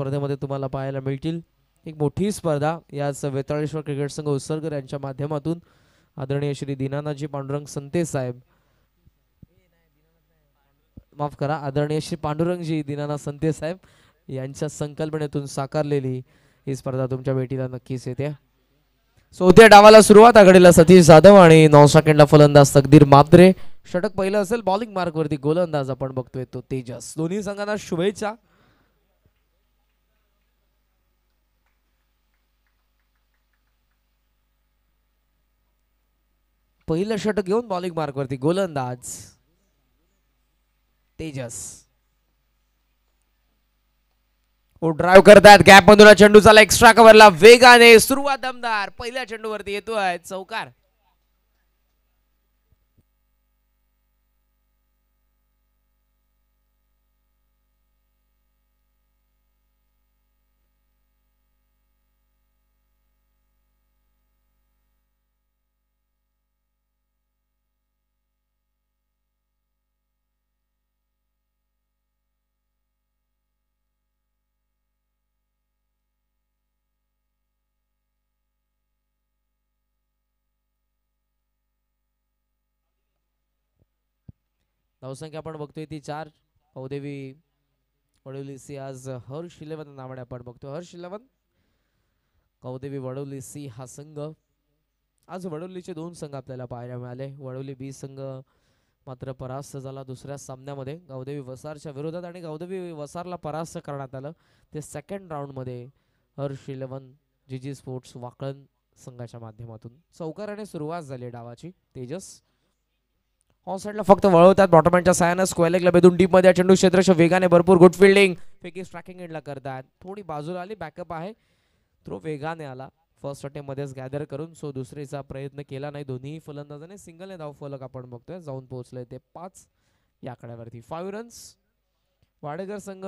स्पर्धेमध्ये तुम्हाला पाहायला मिळतील एक मोठी स्पर्धा याच वेताळेश्वर क्रिकेट संघ उत्सर्गर यांच्या माध्यमातून आदरणीय श्री दीनानाजी पांडुरंग संते साहेब माफ करा आदरणीय श्री पांडुरंगजी दीनानाथ संते साहेब यांच्या संकल्पनेतून साकारलेली ही स्पर्धा तुमच्या भेटीला नक्कीच येते चौथ्या डावाला सुरुवात आघाडीला सतीश जाधव आणि नॉन सेकंडला फलंदाज तकदीर मात्रे षटक पहिलं असेल बॉलिंग मार्कवरती गोलंदाज आपण बघतोय तो तेजस दोन्ही संघांना शुभेच्छा पहिलं षटक घेऊन बॉलिंग मार्कवरती गोलंदाज तेजस ड्राईव्ह हो, करतात गॅप मधून चेंडू चाला, एक्स्ट्रा कव्हरला वेगाने सुरुवात दमदार पहिल्या वरती येतोय चौकार धावसंख्या आपण बघतोय ती चार औदेवी सी आज हर्ष इलेवन नावाने आपण बघतो हर्ष इलेवन कौदेवी सी हा संघ आज वडवलीचे दोन संघ आपल्याला पाहायला मिळाले वडवली बी संघ मात्र परास्त झाला दुसऱ्या सामन्यामध्ये गौदेवी वसारच्या विरोधात आणि गौदेवी वसारला परास्त करण्यात आलं ते सेकंड राऊंडमध्ये Harsh eleven G G sports वाकळण संघाच्या माध्यमातून चौकाराने सुरुवात झाली डावाची तेजस ऑनसाईडला फक्त वळवतात बॉटमॅनच्या सायानं स्क्वेलेकला बेदून मध्ये चेंडू क्षेत्र वेगाने भरपूर गुड फिल्डिंग फेकी स्ट्रॅकिंग एंडला करतात थोडी बाजूला आली बॅकअप आहे थ्रो वेगाने आला फर्स्ट मध्येच गॅदर करून सो दुसरीचा प्रयत्न केला नाही दोन्ही फलंदाजाने सिंगलने धाव फलक आपण बघतोय जाऊन पोहोचले ते पाच या आकड्यावरती फाईव्ह रन्स वाडेकर संघ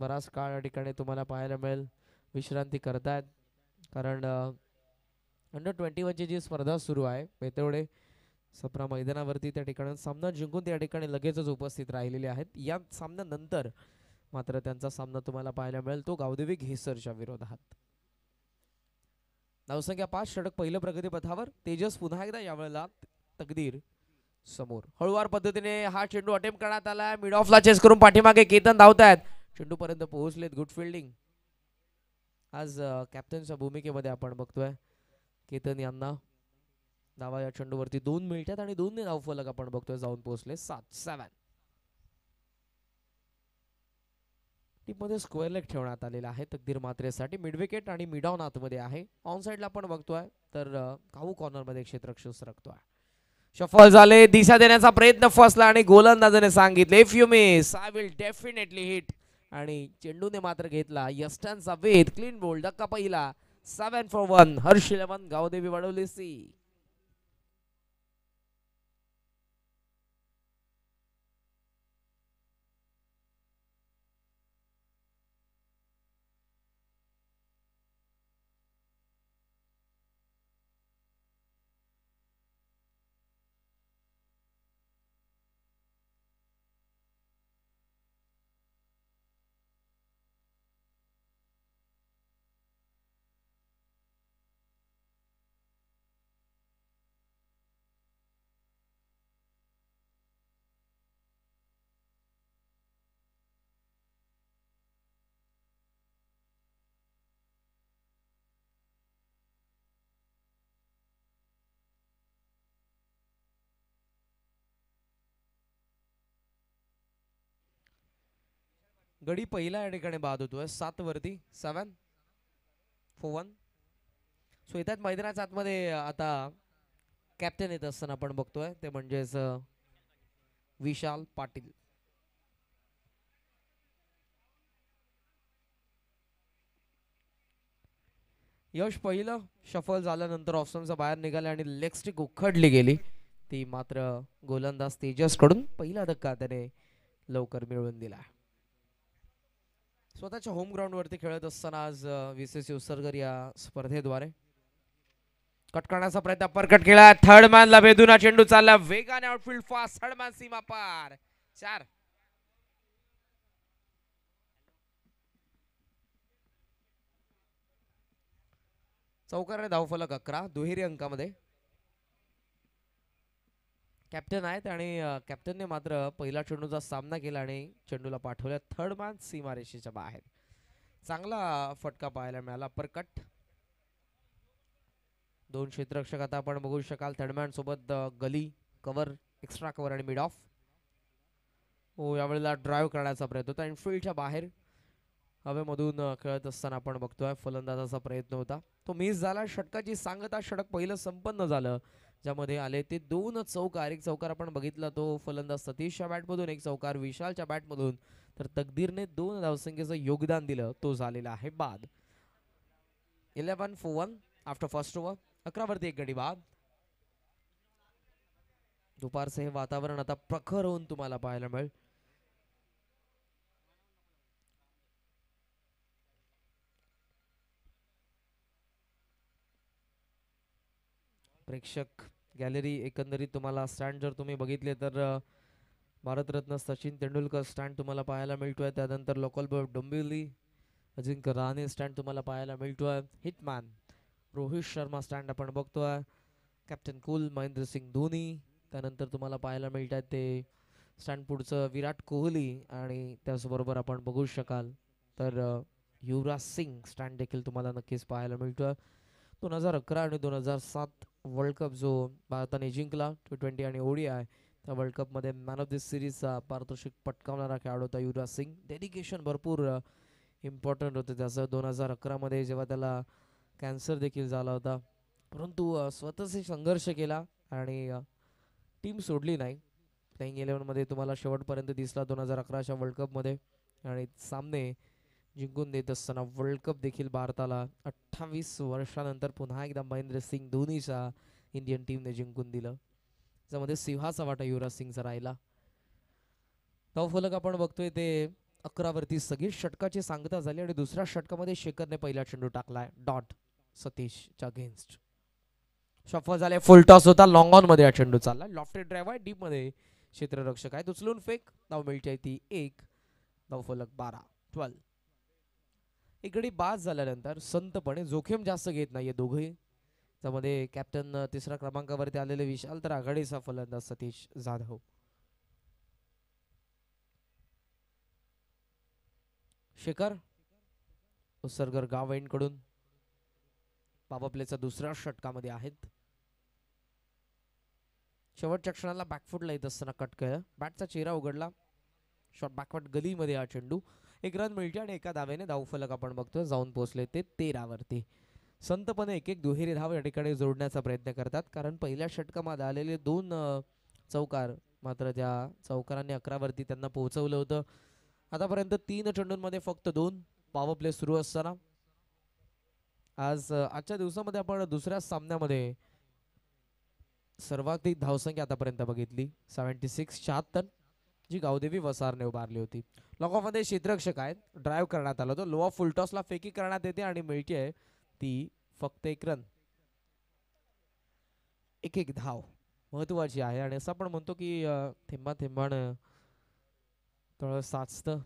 बराच काळ या ठिकाणी तुम्हाला पाहायला मिळेल विश्रांती करतायत कारण अंडर ट्वेंटी वनची जी स्पर्धा सुरू आहे तेवढे सप्रा मैदानावरती त्या ठिकाणी सामना जिंकून त्या ठिकाणी लगेचच उपस्थित राहिलेले आहेत या सामन्यानंतर मात्र त्यांचा सामना तुम्हाला पाहायला मिळेल तो गावदेवी घेसरच्या विरोधात धावसंख्या पाच षटक पहिलं प्रगतीपथावर तेजस पुन्हा एकदा यावेळेला तकदीर समोर हळूवार पद्धतीने हा चेंडू अटेम्प्ट करण्यात आला मिड ऑफला चेस करून पाठीमागे केतन धावत आहेत चेंडू पर्यंत पोहोचलेत गुड फिल्डिंग आज कॅप्टनच्या भूमिकेमध्ये आपण बघतोय केतन यांना धावा या चंडूवरती दोन मिळतात आणि दोन धाव फलक आपण बघतोय जाऊन पोहोचले सात सेवन मध्ये स्क्वेअर लेग ठेवण्यात आलेला आहे तकदीर मात्रेसाठी मिडविकेट आणि मिडॉन आतमध्ये आहे ऑन साईडला आपण बघतोय तर कॉर्नर कॉर्नरमध्ये क्षेत्रक्षण सरकतोय सफल झाले दिशा देण्याचा प्रयत्न फसला आणि गोलंदाजाने सांगितले if you miss I will definitely hit आणि चेंडूने मात्र घेतला यस्टनचा वेध क्लीन बोल्ड धक्का पहिला seven for one Harsh eleven Gavdevi Vadhavli C गडी पहिला या ठिकाणी बाद होतोय सात वरती सेवन फोर वन सो येतात मैदानाच्या आतमध्ये आता कॅप्टन येत असताना आपण बघतोय ते म्हणजेच विशाल पाटील यश पहिलं शफल झाल्यानंतर ऑप्शनचा बाहेर निघाले आणि लेगस्टिक उखडली गेली ती मात्र गोलंदाज तेजस कडून पहिला धक्का त्याने लवकर मिळवून दिला स्वतःच्या होम वरती खेळत असताना आज सी उत्सर्गर या स्पर्धेद्वारे कट करण्याचा प्रयत्न परकट केला थर्ड ला वेदुना चेंडू चालला वेगाने आउटफिल्ड फास्ट थर्ड मॅन सीमा पार चार चौकार धावफलक अकरा दुहेरी अंकामध्ये कॅप्टन आहेत आणि कॅप्टनने मात्र पहिला चेंडूचा सामना केला आणि चेंडूला पाठवल्या थर्ड मॅन सीमारेषेच्या बाहेर चांगला फटका पाहायला मिळाला परकट दोन क्षेत्ररक्षक आता आपण बघू शकाल मॅन सोबत गली कवर एक्स्ट्रा कवर आणि मिड ऑफ हो यावेळेला ड्राईव्ह करण्याचा प्रयत्न होता इनफिल्डच्या बाहेर हवे मधून खेळत असताना आपण बघतोय फलंदाजाचा प्रयत्न होता तो मिस झाला षटकाची सांगता षटक पहिलं संपन्न झालं ज्यामध्ये आले ते दोन चौकार एक चौकार आपण बघितला तो फलंदाज सतीशच्या बॅटमधून एक चौकार विशालच्या बॅटमधून तर तकदीरने दोन धावसंख्येचं योगदान दिलं तो झालेला आहे बाद eleven four one after first over वरती एक गडी बाद दुपारचं हे वातावरण आता प्रखर होऊन तुम्हाला पाहायला मिळेल प्रेक्षक गॅलरी एकंदरीत तुम्हाला स्टँड जर तुम्ही बघितले तर भारतरत्न सचिन तेंडुलकर स्टँड तुम्हाला पाहायला मिळतो आहे त्यानंतर local boy Dombivli Ajinkya Rane stand तुम्हाला पाहायला मिळतो आहे हिटमॅन रोहित शर्मा स्टँड आपण बघतो आहे कॅप्टन कुल महेंद्र धोनी त्यानंतर तुम्हाला पाहायला मिळत आहेत ते स्टँड पुढचं विराट कोहली आणि त्याचबरोबर आपण बघू शकाल तर युवराज सिंग स्टँड देखील तुम्हाला नक्कीच पाहायला मिळतो दोन हजार अकरा आणि दोन हजार सात वर्ल्ड कप जो भारताने जिंकला टी ट्वेंटी आणि ओडी आय त्या वर्ल्ड कपमध्ये मॅन ऑफ द सिरीजचा पारितोषिक पटकावणारा खेळाडू होता युवराज सिंग डेडिकेशन भरपूर इम्पॉर्टंट होतं त्याचं दोन हजार अकरामध्ये जेव्हा त्याला कॅन्सर देखील झाला होता परंतु स्वतःशी संघर्ष केला आणि टीम सोडली नाही प्लेईंग इलेव्हनमध्ये तुम्हाला शेवटपर्यंत दिसला दोन हजार अकराच्या वर्ल्ड कपमध्ये आणि सामने जिंकून देत असताना वर्ल्ड कप देखील भारताला अठ्ठावीस वर्षानंतर पुन्हा एकदा महेंद्र सिंग धोनीच्या इंडियन टीमने जिंकून दिलं त्यामध्ये सिंहाचा वाटा युवराज सिंगचा राहिला फलक आपण बघतोय ते अकरावरती सगळी षटकाची सांगता झाली आणि दुसऱ्या षटकामध्ये शेखरने पहिला चेंडू टाकलाय डॉट सतीशच्या अगेन्स्ट सफल झाले फुल टॉस होता लॉंग ऑन मध्ये हा चेंडू चालला लॉफ्टेड ड्राईव्ह आहे डीप मध्ये क्षेत्ररक्षक आहे उचलून फेक नाव मिळते ती एक धाव फलक बारा ट्वेल्व इकडे बाद झाल्यानंतर संतपणे जोखीम जास्त घेत नाहीये दोघंही त्यामध्ये कॅप्टन तिसऱ्या क्रमांकावरती आलेले विशाल तर आघाडीचा फलंदाज सतीश जाधव शेखर उत्सर्गर गावेंकडून बाबा प्लेचा दुसऱ्या षटकामध्ये आहेत शेवटच्या क्षणाला बॅकफुटला येत असताना कट केलं बॅटचा चेहरा उघडला शॉट बॅकवर्ड गलीमध्ये हा चेंडू एक रन मिळते आणि एका धावेने धावफलक आपण बघतो जाऊन पोहोचले ते तेरावरती संतपणे एक एक दुहेरी धाव या ठिकाणी जोडण्याचा प्रयत्न करतात कारण पहिल्या षटकामध्ये आलेले दोन चौकार मात्र त्या चौकारांनी वरती त्यांना पोहोचवलं होतं आतापर्यंत तीन चेंडूंमध्ये फक्त दोन पावर प्ले सुरू असताना आज आजच्या दिवसामध्ये आपण दुसऱ्या सामन्यामध्ये सर्वाधिक धावसंख्या आतापर्यंत बघितली सेव्हन्टी सिक्स शहात्तर जी गावदेवी वसारने उभारली होती लोकांमध्ये क्षेत्ररक्षक आहेत ड्राईव्ह करण्यात आला होता लोवा फुलटॉसला फेकी करण्यात येते आणि मिळते ती फक्त एक रन एक एक धाव महत्वाची आहे आणि असं आपण म्हणतो की थेंबा थेंबाण तळ साचतं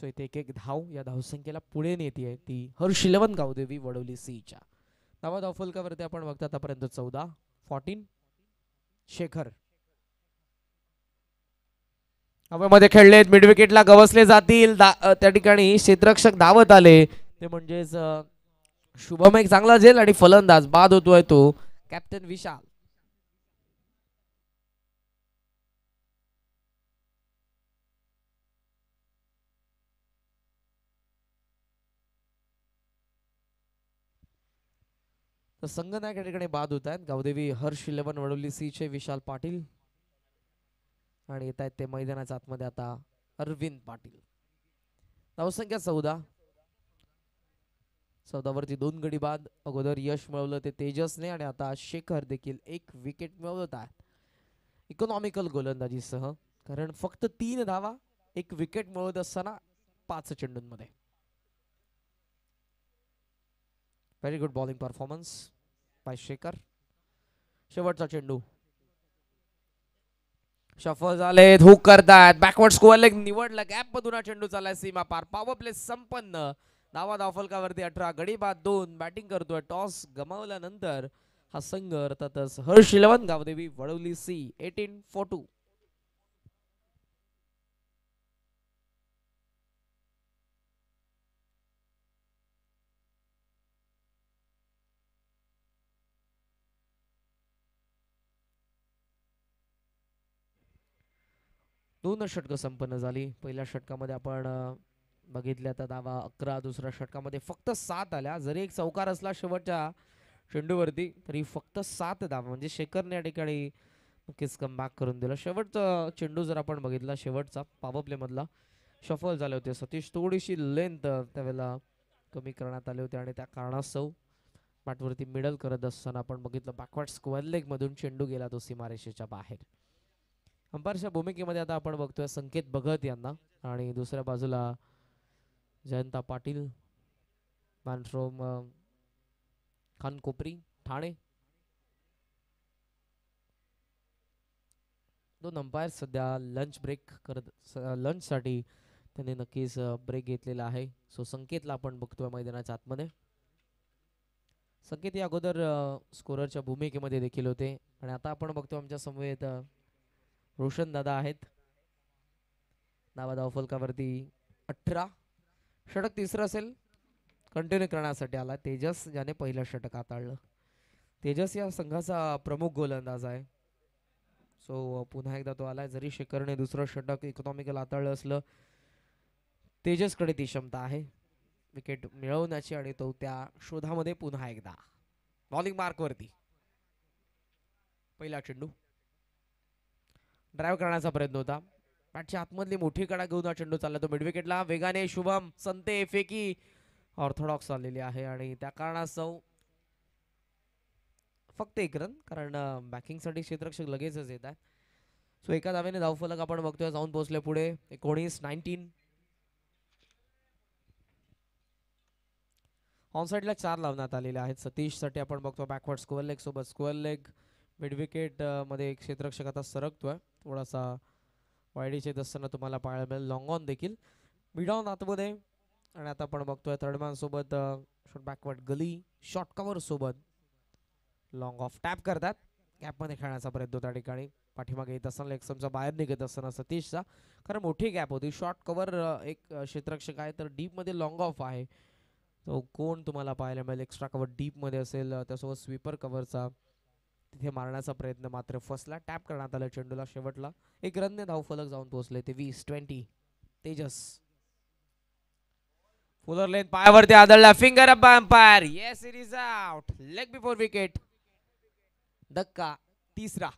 सो इथे एक एक धाव या धावसंख्येला पुढे नेते ती हर्षिलवन गावदेवी वडवली सीच्या नवा वरती आपण बघतो आतापर्यंत चौदा फॉर्टीन शेखर हवेमध्ये खेळलेत मिडविकेटला गवसले जातील त्या ठिकाणी क्षेत्ररक्षक धावत आले ते म्हणजेच शुभम एक चांगला झेल आणि फलंदाज बाद होतोय तो कॅप्टन विशाल संघ नायक ठिकाणी बाद होत आहेत गावदेवी हर्ष इलेव्हन वडोली सी चे विशाल पाटील आणि येत आहेत ते मैदानाच्या आतमध्ये आता अरविंद पाटील धावसंख्या चौदा चौदावरती दोन गडी बाद अगोदर यश मिळवलं ते तेजसने आणि आता शेखर देखील एक विकेट मिळवत आहे इकॉनॉमिकल गोलंदाजीसह कारण फक्त तीन धावा एक विकेट मिळवत असताना पाच चेंडूंमध्ये very good bowling performance by Shekhar शेवटचा चेंडू शफल झालेत हुक करतायत बॅकवर्ड स्कोअर निवडला गॅप मधून चेंडू चालाय सीमा पार पावर प्ले संपन्न धावा धावफलकावरती अठरा गडी बाद दोन बॅटिंग करतोय टॉस गमावल्यानंतर हा संघ अर्थातच हर्ष इलेव्हन गावदेवी वळवली सी एटीन फोर टू दोन षटक संपन्न झाली पहिल्या षटकामध्ये आपण बघितल्या तर दावा अकरा दुसऱ्या षटकामध्ये फक्त सात आल्या जरी एक चौकार असला शेवटच्या चेंडूवरती तरी फक्त सात दावा म्हणजे शेखरने या ठिकाणी नक्कीच कमबॅक करून दिला शेवटचा चेंडू जर आपण बघितला शेवटचा पावर मधला सफल झाले होते सतीश थोडीशी लेंथ त्यावेळेला कमी करण्यात आले होते आणि त्या कारणास्तव बॅटवरती मिडल करत असताना आपण बघितलं बॅकवर्ड स्क्वेअर मधून चेंडू गेला तो सीमारेषेच्या बाहेर अंपायरच्या भूमिकेमध्ये आता आपण बघतोय संकेत भगत यांना आणि दुसऱ्या बाजूला जयंता पाटील मॅन खान खानकोपरी ठाणे दोन अंपायर सध्या लंच ब्रेक करत लंचसाठी त्यांनी नक्कीच ब्रेक घेतलेला आहे सो संकेतला आपण बघतोय मैदानाच्या आतमध्ये संकेत या अगोदर स्कोरच्या भूमिकेमध्ये देखील होते आणि आता आपण बघतो आमच्या समवेत रोशन दादा आहेत नावा फुलकावरती अठरा षटक तिसरं असेल कंटिन्यू करण्यासाठी आला तेजस ज्याने पहिलं षटक हाताळलं तेजस या संघाचा प्रमुख गोलंदाज आहे सो पुन्हा एकदा तो आलाय जरी शेखरने दुसरं षटक इकॉनॉमिकल हाताळलं असलं तेजसकडे ती क्षमता आहे विकेट मिळवण्याची आणि तो त्या शोधामध्ये पुन्हा एकदा बॉलिंग मार्कवरती पहिला चेंडू ड्राईव्ह करण्याचा प्रयत्न होता बॅटच्या आतमधली मोठी कडा घेऊन हा चेंडू चालला तो मिडविकेटला वेगाने शुभम संते फेकी ऑर्थोडॉक्स आलेली आहे आणि त्या कारणास्तव फक्त एक रन कारण बॅकिंगसाठी क्षेत्रक्षक लगेचच येत आहे सो एका धावेने धावफलक आपण बघतोय जाऊन पोहोचले पुढे एकोणीस नाईन्टीन ऑनसाईडला चार लावण्यात आलेले आहेत सतीशसाठी आपण बघतो बॅकवर्ड स्क्वेअर लेग सोबत स्क्वेअर लेग एक क्षेत्रक्षक आता सरकतोय थोडासा वायडीचे असताना तुम्हाला पाहायला मिळेल लॉंग ऑन देखील मिड ऑन आतमध्ये आणि आता आपण बघतोय मॅनसोबत शॉर्ट बॅकवर्ड गली शॉर्ट सोबत लॉंग ऑफ टॅप करतात गॅपमध्ये खेळण्याचा प्रयत्न होता ठिकाणी पाठीमागे येत असताना लेक्समचा बाहेर निघत असताना सतीशचा कारण मोठी गॅप होती शॉर्ट कवर एक क्षेत्ररक्षक आहे तर डीपमध्ये लॉंग ऑफ आहे तो कोण तुम्हाला पाहायला मिळेल एक्स्ट्रा कव्हर डीपमध्ये असेल त्यासोबत स्वीपर कवरचा तिथे मारण्याचा प्रयत्न मात्र फसला टॅप करण्यात आला चेंडूला शेवटला एक रन्य धावफलक जाऊन पोहोचले ते वीस ट्वेंटी तेजस फुलर लेन पायावरती आदळला finger up umpire yes it is out leg before wicket धक्का तिसरा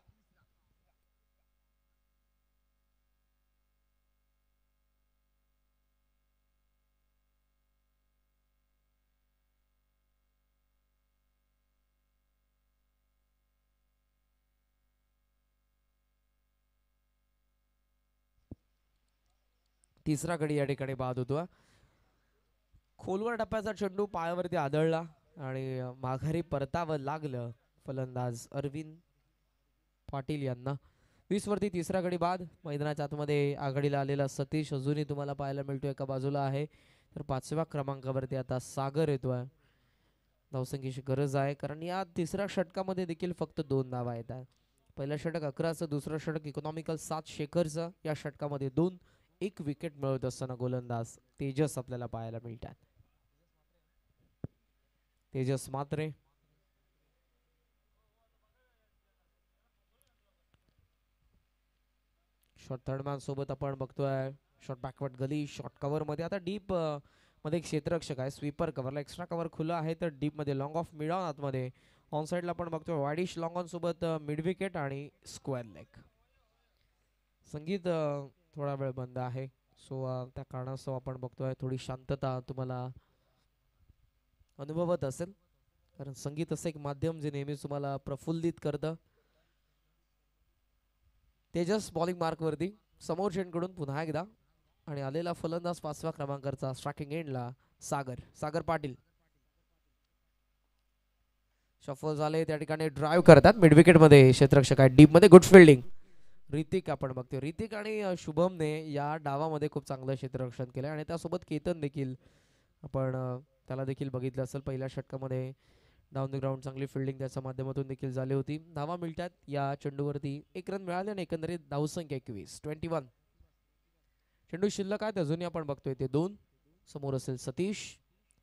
तिसरा गडी या ठिकाणी बाद होतो खोलवर टप्प्याचा चेंडू पायावरती आदळला आणि माघारी परतावं लागलं फलंदाज अरविंद पाटील यांना वीस वरती तिसरा गडी बाद मैदानाच्या आतमध्ये आघाडीला आलेला सतीश अजूनही तुम्हाला पाहायला मिळतो एका बाजूला आहे तर पाचव्या क्रमांकावरती आता सागर येतो आहे धावसंख्येची गरज आहे कारण या तिसऱ्या षटकामध्ये देखील फक्त दोन नावं येत आहेत पहिलं षटक अकराचं दुसरं षटक इकॉनॉमिकल सात शेखरचं या षटकामध्ये दोन एक विकेट मिळवत असताना गोलंदाज तेजस आपल्याला पाहायला मिळतात तेजस मात्रे शॉर्ट थर्डमॅन सोबत आपण बघतोय short backward gully short cover मध्ये आता डीप मध्ये क्षेत्ररक्षक आहे स्वीपर कव्हरला एक्स्ट्रा कव्हर खुलं आहे तर डीप मध्ये लॉंग ऑफ मिळावून आतमध्ये ऑन साइडला आपण बघतोय वाडिश लॉंग ऑन सोबत मिड विकेट आणि स्क्वेअर लेग संगीत थोडा वेळ बंद आहे सो त्या कारणास्तव आपण बघतोय थोडी शांतता तुम्हाला अनुभवत असेल कारण संगीत असं एक माध्यम जे नेहमीच तुम्हाला प्रफुल्लित करतं तेजस बॉलिंग मार्कवरती समोर चेंडकडून पुन्हा एकदा आणि आलेला फलंदाज पाचव्या क्रमांकाचा स्ट्राकिंग एंडला सागर सागर पाटील शफल झाले त्या ठिकाणी ड्राईव्ह करतात मिड मध्ये क्षेत्रक्षक आहे मध्ये गुड फिल्डिंग ऋतिक आपण बघतो ऋतिक आणि शुभमने या डावामध्ये खूप चांगलं क्षेत्ररक्षण केलं आणि त्यासोबत केतन देखील आपण त्याला देखील बघितलं असेल पहिल्या षटकामध्ये डाऊन द ग्राउंड चांगली फिल्डिंग त्याच्या माध्यमातून देखील झाली होती धावा मिळतात या चेंडूवरती एक रन मिळाले आणि एकंदरीत धावसंख्या एकवीस ट्वेंटी वन चेंडू शिल्लक आहेत अजूनही आपण बघतोय ते दोन समोर असेल सतीश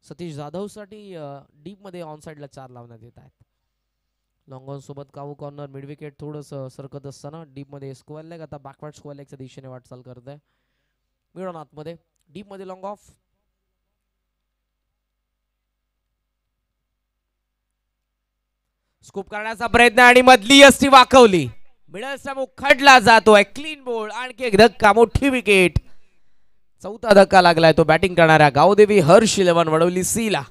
सतीश जाधवसाठी डीपमध्ये ऑन साईडला चार लावण्यात येत आहेत सोबत काऊ कॉर्नर मिड विकेट थोडंसं सरकत असताना मध्ये स्क्वेअर लेग आता बॅकवर्ड स्क्वेअर लेगच्या दिशेने वाटचाल करत आहे मिळून आतमध्ये डीपमध्ये लॉंग ऑफ स्कूप करण्याचा प्रयत्न आणि मधली यष्टी वाकवली मिडल मुखडला उखडला जातोय क्लीन बोल आणखी एक धक्का मोठी विकेट चौथा धक्का लागलाय तो बॅटिंग करणाऱ्या गावदेवी हर्ष इलेव्हन वडवली सीला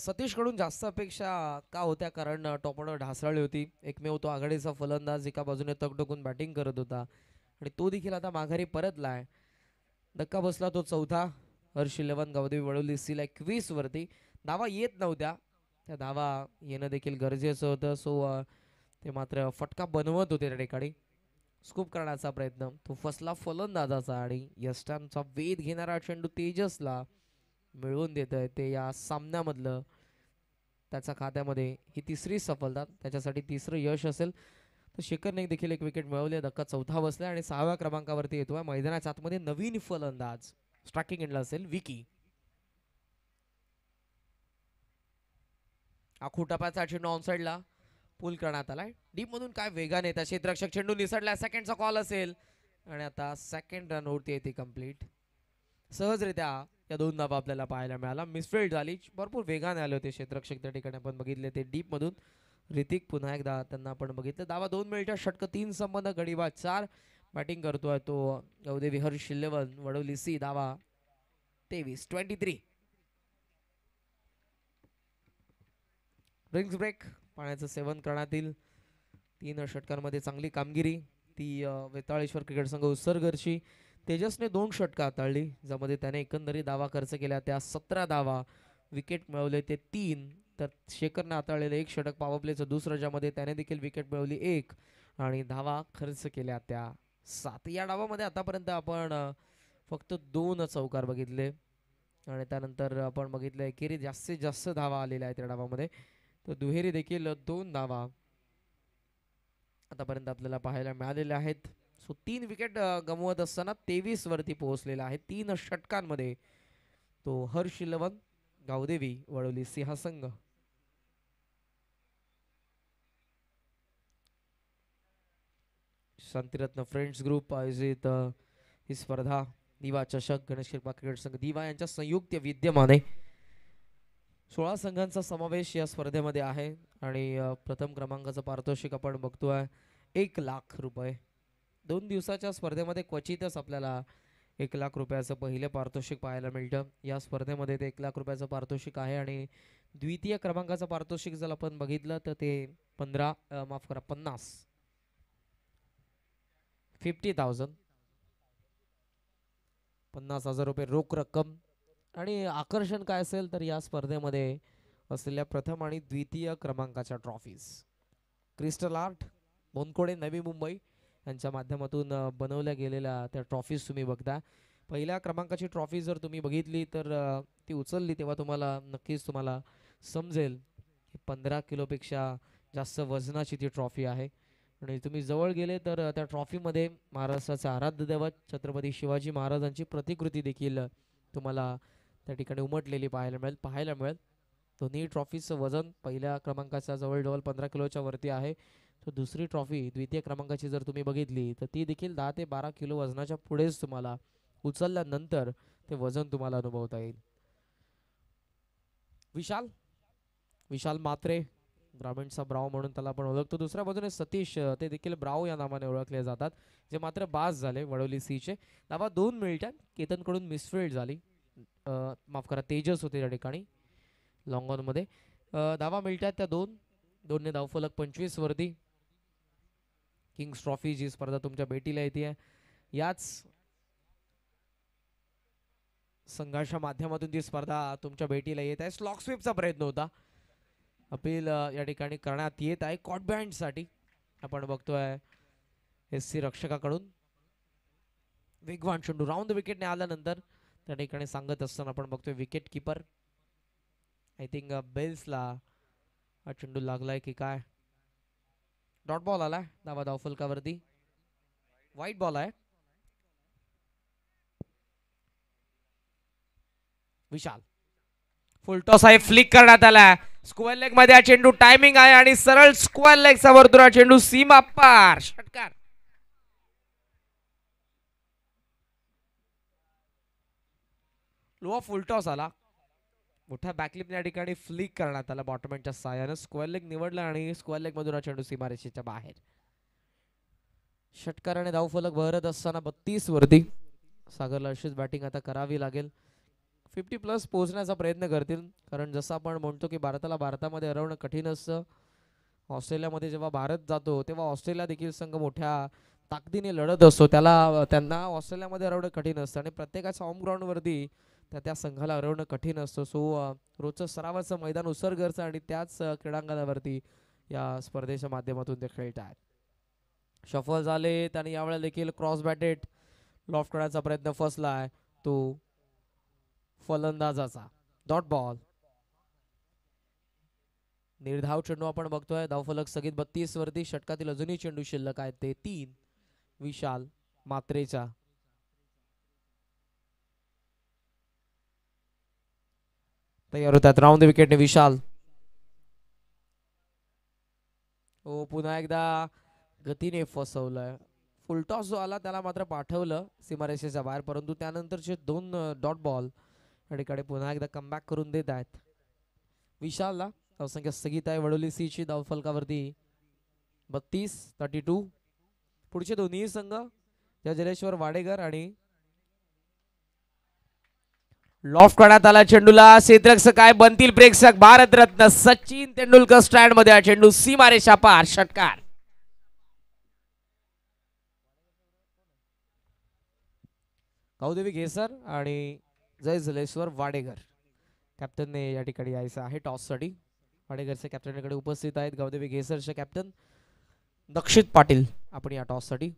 सतीशकडून जास्त अपेक्षा का होत्या कारण ऑर्डर ढासळली होती एकमेव तो आघाडीचा फलंदाज एका बाजूने तकडकून बॅटिंग करत होता आणि तो देखील आता माघारी परतला आहे धक्का बसला तो चौथा हर्ष इलेवन गावदेवी वळवली सीला एकवीसवरती धावा येत नव्हत्या त्या धावा येणं देखील गरजेचं होतं सो ते मात्र फटका बनवत होते त्या ठिकाणी स्कूप करण्याचा प्रयत्न तो फसला फलंदाजाचा आणि यष्टांचा वेध घेणारा चेंडू तेजसला मिळवून देत आहे ते या सामन्यामधलं त्याच्या खात्यामध्ये ही तिसरी सफलता त्याच्यासाठी तिसरं यश असेल तर शेखरने देखील एक विकेट मिळवली धक्का चौथा बसला आणि सहाव्या क्रमांकावरती येतो आहे मैदानाच्या आतमध्ये नवीन फलंदाज स्ट्राकिंग एंडला असेल विकी आखू टपासाठी नॉन साईडला पूल करण्यात आलाय मधून काय वेगाने येतात क्षेत्रक्षक चेंडू निसटला सेकंडचा कॉल असेल आणि आता सेकंड रनवरती येते कंप्लीट सहजरित्या या दोन धावा आपल्याला पाहायला मिळाला मिसफिल्ड झाली भरपूर वेगाने आले होते क्षेत्ररक्षक त्या ठिकाणी आपण बघितले ते डीप मधून ऋतिक पुन्हा एकदा त्यांना आपण बघितलं दावा दोन मिनिटात षटक तीन संबंध गडीबा चार बॅटिंग करतोय तो गौदे विहर शिल्लेवन वडोली सी दावा तेवीस ट्वेंटी थ्री ड्रिंक्स ब्रेक पाण्याचं सेवन करण्यात तीन षटकांमध्ये चांगली कामगिरी ती वेताळेश्वर क्रिकेट संघ उत्सर्गरशी तेजसने दोन षटकं हाताळली ज्यामध्ये त्याने एकंदरीत धावा खर्च केल्या त्या सतरा धावा विकेट मिळवले ते तीन तर शेखरने हाताळलेलं एक षटक पावपलेचं दुसरं ज्यामध्ये त्याने देखील विकेट मिळवली एक आणि धावा खर्च केल्या त्या सात या डावामध्ये आतापर्यंत आपण फक्त दोन चौकार बघितले आणि त्यानंतर आपण बघितलं एकेरी जास्तीत जास्त धावा आलेल्या आहेत त्या डावामध्ये तर दुहेरी देखील दोन धावा आतापर्यंत आपल्याला पाहायला मिळालेल्या आहेत सो तीन विकेट गमवत असताना वरती पोहोचलेला आहे तीन षटकांमध्ये तो हर्षिलवन गावदेवी वळवली संघ शांतिरत्न फ्रेंड्स ग्रुप आयोजित ही स्पर्धा दिवा चषक गणेश कृपा क्रिकेट संघ दिवा यांच्या संयुक्त विद्यमाने सोळा संघांचा समावेश या स्पर्धेमध्ये आहे आणि प्रथम क्रमांकाचं पारितोषिक आपण बघतोय एक लाख रुपये दोन दिवसाच्या स्पर्धेमध्ये क्वचितच आपल्याला एक लाख रुपयाचं पहिलं पारितोषिक पाहायला मिळतं या स्पर्धेमध्ये ते एक लाख रुपयाचं पारितोषिक आहे आणि द्वितीय क्रमांकाचं पारितोषिक जर आपण बघितलं तर ते पंधरा माफ करा पन्नास फिफ्टी थाउजंड पन्नास हजार रुपये रोख रक्कम आणि आकर्षण काय असेल तर या स्पर्धेमध्ये असलेल्या प्रथम आणि द्वितीय क्रमांकाच्या ट्रॉफीज क्रिस्टल आर्ट बोनकोडे नवी मुंबई यांच्या माध्यमातून बनवल्या गेलेल्या त्या ट्रॉफीज तुम्ही बघता पहिल्या क्रमांकाची ट्रॉफी जर तुम्ही बघितली तर ती उचलली तेव्हा तुम्हाला नक्कीच तुम्हाला समजेल की पंधरा किलोपेक्षा जास्त वजनाची ती ट्रॉफी आहे आणि तुम्ही जवळ गेले तर त्या ट्रॉफीमध्ये महाराष्ट्राचे आराध्य दैवत छत्रपती शिवाजी महाराजांची प्रतिकृती देखील तुम्हाला त्या ठिकाणी उमटलेली पाहायला मिळेल पाहायला मिळेल दोन्ही ट्रॉफीचं वजन पहिल्या क्रमांकाचा जवळजवळ पंधरा किलोच्या वरती आहे तर दुसरी ट्रॉफी द्वितीय क्रमांकाची जर तुम्ही बघितली तर ती देखील दहा ते बारा किलो वजनाच्या पुढेच तुम्हाला उचलल्यानंतर ते वजन तुम्हाला अनुभवता येईल विशाल विशाल मात्रे ग्रामीणचा ब्राव म्हणून त्याला आपण ओळखतो दुसऱ्या बाजूने सतीश ते देखील ब्राव या नावाने ओळखले जातात जे मात्र बास झाले वडोली सीचे दावा दोन मिनिटात केतनकडून मिसफिल्ड झाली माफ करा तेजस होते त्या ठिकाणी मध्ये धावा मिळतात त्या दोन दोनने धावफलक पंचवीस वरती किंग्स ट्रॉफी जी स्पर्धा तुमच्या भेटीला येते आहे याच संघाच्या माध्यमातून जी स्पर्धा तुमच्या भेटीला येत आहे स्लॉक स्वीपचा प्रयत्न होता अपील या ठिकाणी करण्यात येत आहे कॉटबँडसाठी आपण बघतोय एस सी रक्षकाकडून वेगवान चेंडू राऊंड विकेटने आल्यानंतर त्या ठिकाणी सांगत असताना आपण बघतोय विकेट कीपर आय थिंक बेल्सला हा चेंडू लागलाय की काय डॉट बॉल आला दाव धाव वर्दी वाईट बॉल आहे विशाल टॉस आहे फ्लिक करण्यात आला स्क्वेअर लेग मध्ये हा चेंडू टायमिंग आहे आणि सरळ स्क्वेअर लेग समोर चेंडू सीमा पार षटकार फुल टॉस आला मोठा बॅकलिप या ठिकाणी फ्लिक करण्यात आला बॉटमॅनच्या सहाय्यानं स्क्वेअर लेग निवडला आणि स्क्वेअर लेग मधून चेंडू सीमारेषेच्या बाहेर षटकाराने फलक बहरत असताना बत्तीस वरती सागरला अशीच बॅटिंग आता करावी लागेल फिफ्टी प्लस पोहोचण्याचा प्रयत्न करतील कारण जसं आपण म्हणतो की भारताला भारतामध्ये हरवणं कठीण असतं ऑस्ट्रेलियामध्ये जेव्हा भारत जातो तेव्हा ऑस्ट्रेलिया देखील संघ मोठ्या ताकदीने लढत असतो त्याला त्यांना ऑस्ट्रेलियामध्ये हरवणं कठीण असतं आणि प्रत्येकाच्या होम ग्राउंडवरती त्या त्या संघाला हरवणं कठीण असतं सो रोजचं सरावाचं मैदान उसरगरचं आणि त्याच क्रीडांगणावरती या स्पर्धेच्या माध्यमातून ते खेळत आहेत शफल झाले आणि यावेळेला देखील क्रॉस बॅटेड लॉफ्ट करण्याचा प्रयत्न फसला आहे तो फलंदाजाचा डॉट बॉल निर्धाव चेंडू आपण बघतोय फलक सगळीत बत्तीस वरती षटकातील अजूनही चेंडू शिल्लक आहेत ते तीन विशाल मात्रेचा तयार होतात राऊंड विकेटने विशाल हो पुन्हा एकदा गतीने फसवलं टॉस जो आला त्याला मात्र पाठवलं सीमारेषेच्या बाहेर परंतु त्यानंतरचे दोन डॉट बॉल याकडे पुन्हा एकदा कमबॅक करून देत आहेत विशालला धावसंख्या स्थगित आहे वडोली ची धावफलकावरती बत्तीस थर्टी टू पुढचे दोन्ही संघ या जलेश्वर वाडेकर आणि लॉफ्ट करण्यात आला चेंडूला क्षेत्रक्षक काय बनतील प्रेक्षक भारतरत्न सचिन तेंडुलकर स्टँड मध्ये चेंडू सीमारेषा पार षटकार कौदेवी घेसर आणि जय जलेश्वर वाडेकर कॅप्टनने या ठिकाणी यायचं आहे टॉससाठी वाडेकरचे कॅप्टनकडे उपस्थित आहेत गौदेवी घेसरचे कॅप्टन दक्षित पाटील आपण या टॉससाठी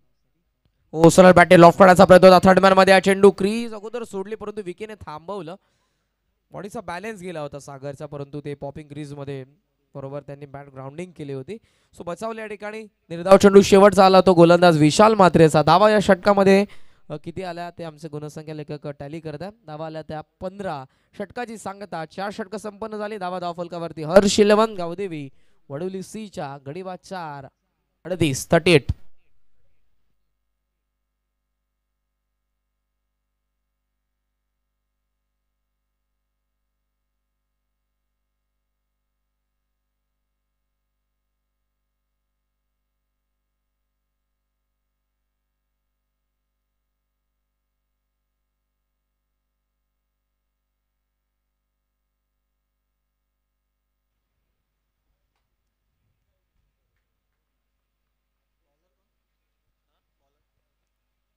ओसनर सरळ बॅटे लॉफ करण्याचा प्रयत्न होता थर्ड मॅनमध्ये मध्ये चेंडू क्रीज अगोदर सोडली परंतु विकेने थांबवलं बॉडीचा बॅलेन्स गेला होता सागरचा परंतु ते पॉपिंग क्रीज मध्ये बरोबर त्यांनी बॅट ग्राउंडिंग केली होती सो बचावले या ठिकाणी निर्धाव चेंडू शेवटचा आला तो गोलंदाज विशाल मात्रेचा दावा या षटकामध्ये किती आल्या ते आमचे गुणसंख्या लेखक टॅली करतात दावा आल्या त्या पंधरा षटकाची सांगता चार षटक संपन्न झाली दावा दावा फलकावरती हर्ष इलेवन गावदेवी वडोली सीच्या गडीबा चार अडतीस थर्टी एट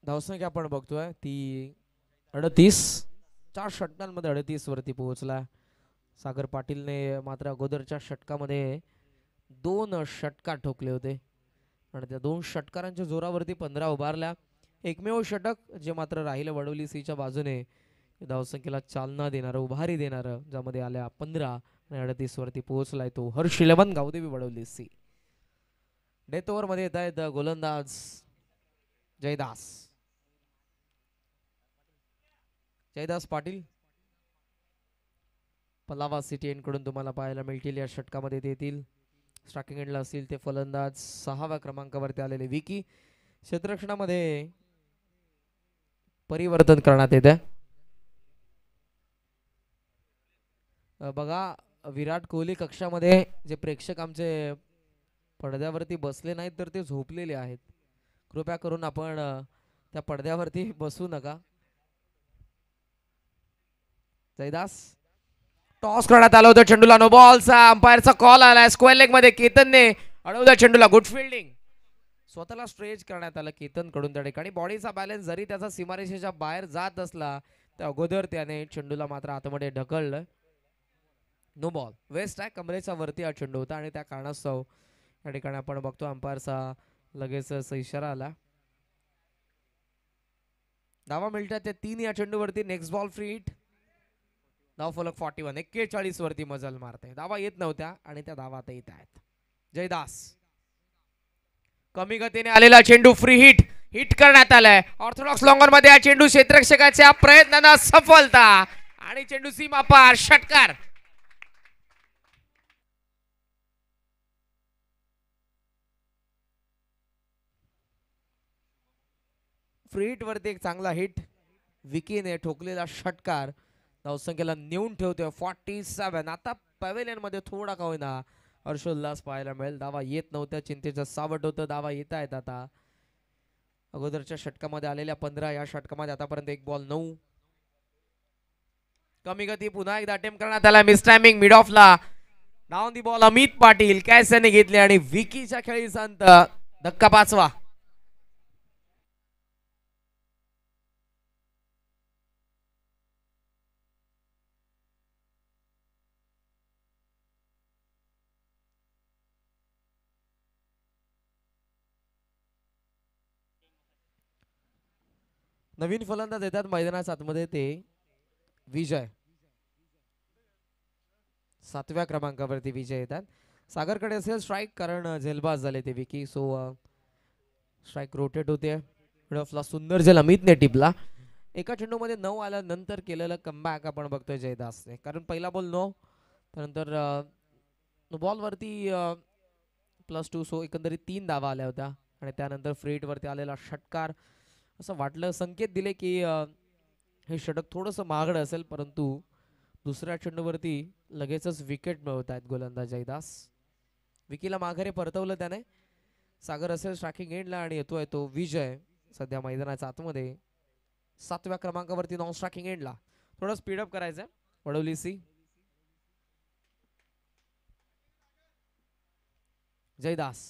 धावसंख्या आपण बघतोय ती अडतीस चार षटकांमध्ये अडतीस वरती पोहोचला सागर पाटीलने मात्र अगोदरच्या षटकामध्ये दोन षटकार ठोकले होते आणि त्या दोन षटकारांच्या जोरावरती पंधरा उभारल्या एकमेव षटक जे मात्र राहिलं वडवली सीच्या बाजूने धावसंख्येला चालना देणारं उभारी देणारं ज्यामध्ये आल्या पंधरा आणि अडतीस वरती पोहोचलाय तो Harsh eleven Gavdevi Vadavali C death मध्ये येत आहेत गोलंदाज जयदास जयदास पाटील पलावा सिटी कडून तुम्हाला पाहायला मिळतील या षटकामध्ये देतील स्ट्राकिंग एंडला असतील ते फलंदाज सहाव्या क्रमांकावरती आलेले विकी क्षेत्ररक्षणामध्ये परिवर्तन करण्यात येते बघा विराट कोहली कक्षामध्ये जे प्रेक्षक आमचे पडद्यावरती बसले नाहीत तर ते झोपलेले आहेत कृपया करून आपण त्या पडद्यावरती बसू नका जयदास टॉस करण्यात आलो होता चेंडूला नो बॉलचा अंपायरचा कॉल आला स्क्वेअर लेग मध्ये केतनने अडवला चेंडूला गुड फिल्डिंग स्वतःला स्ट्रेच करण्यात आलं केतन कडून त्या ठिकाणी बॉडीचा बॅलन्स जरी त्याचा सीमारेषेच्या बाहेर जात असला त्या अगोदर त्याने चेंडूला मात्र आतमध्ये ढकललं नो बॉल वेस्ट आहे कमरेच्या वरती हा चेंडू होता आणि त्या कारणास्तव या ठिकाणी आपण बघतो अंपायरचा लगेच इशारा आला धावा मिळतात ते तीन या चेंडूवरती नेक्स्ट बॉल फ्री हिट फलक फॉर्टी वन एक्केचाळीस वरती मजल मारते दावा येत नव्हत्या आणि त्या दावा आता येत आहेत जयदास कमी गतीने आलेला चेंडू फ्री हिट हिट करण्यात आलाय ऑर्थोडॉक्स लॉंगर मध्ये या चेंडू क्षेत्रक्षकाच्या प्रयत्नांना सफलता आणि चेंडू सीमा पार षटकार फ्री हिट वरती एक चांगला हिट विकीने ठोकलेला षटकार धावसंख्येला नेऊन ठेवतोय फॉर्टी सेव्हन आता मध्ये थोडा का होईना हर्षोल्हास पाहायला मिळेल दावा येत नव्हत्या चिंतेचा सावट होतं दावा येत आहेत आता अगोदरच्या षटकामध्ये आलेल्या पंधरा या षटकामध्ये आतापर्यंत एक बॉल नऊ कमी गती पुन्हा एकदा अटेम्प्ट करण्यात आला मिस टायमिंग मिड ऑफला down the ball Amit Patil कॅसेने घेतले आणि विकीच्या खेळीचा अंत धक्का पाचवा नवीन फलंदाज येतात मैदानात आतमध्ये ते विजय सातव्या क्रमांकावरती विजय येतात सागरकडे असेल स्ट्राईक कारण झेलबाज झाले ते विकी सो स्ट्राईक रोटेट होते सुंदर झेल अमितने टिपला एका चेंडूमध्ये नऊ आल्यानंतर केलेलं कमबॅक आपण बघतोय जयदासने कारण पहिला बॉल नो त्यानंतर वरती प्लस टू सो एकंदरीत तीन दावा आल्या होत्या आणि त्यानंतर वरती आलेला षटकार असं वाटलं संकेत दिले की हे षटक थोडंसं महागडं असेल परंतु दुसऱ्या चेंडूवरती लगेचच विकेट मिळवत आहेत गोलंदाज जयदास विकीला माघारे परतवलं त्याने सागर असेल स्ट्राकिंग एंडला आणि येतोय तो विजय सध्या मैदानाच्या आतमध्ये सातव्या क्रमांकावरती नॉन स्ट्राकिंग एंडला थोडं स्पीडअप करायचं वडवली सी जयदास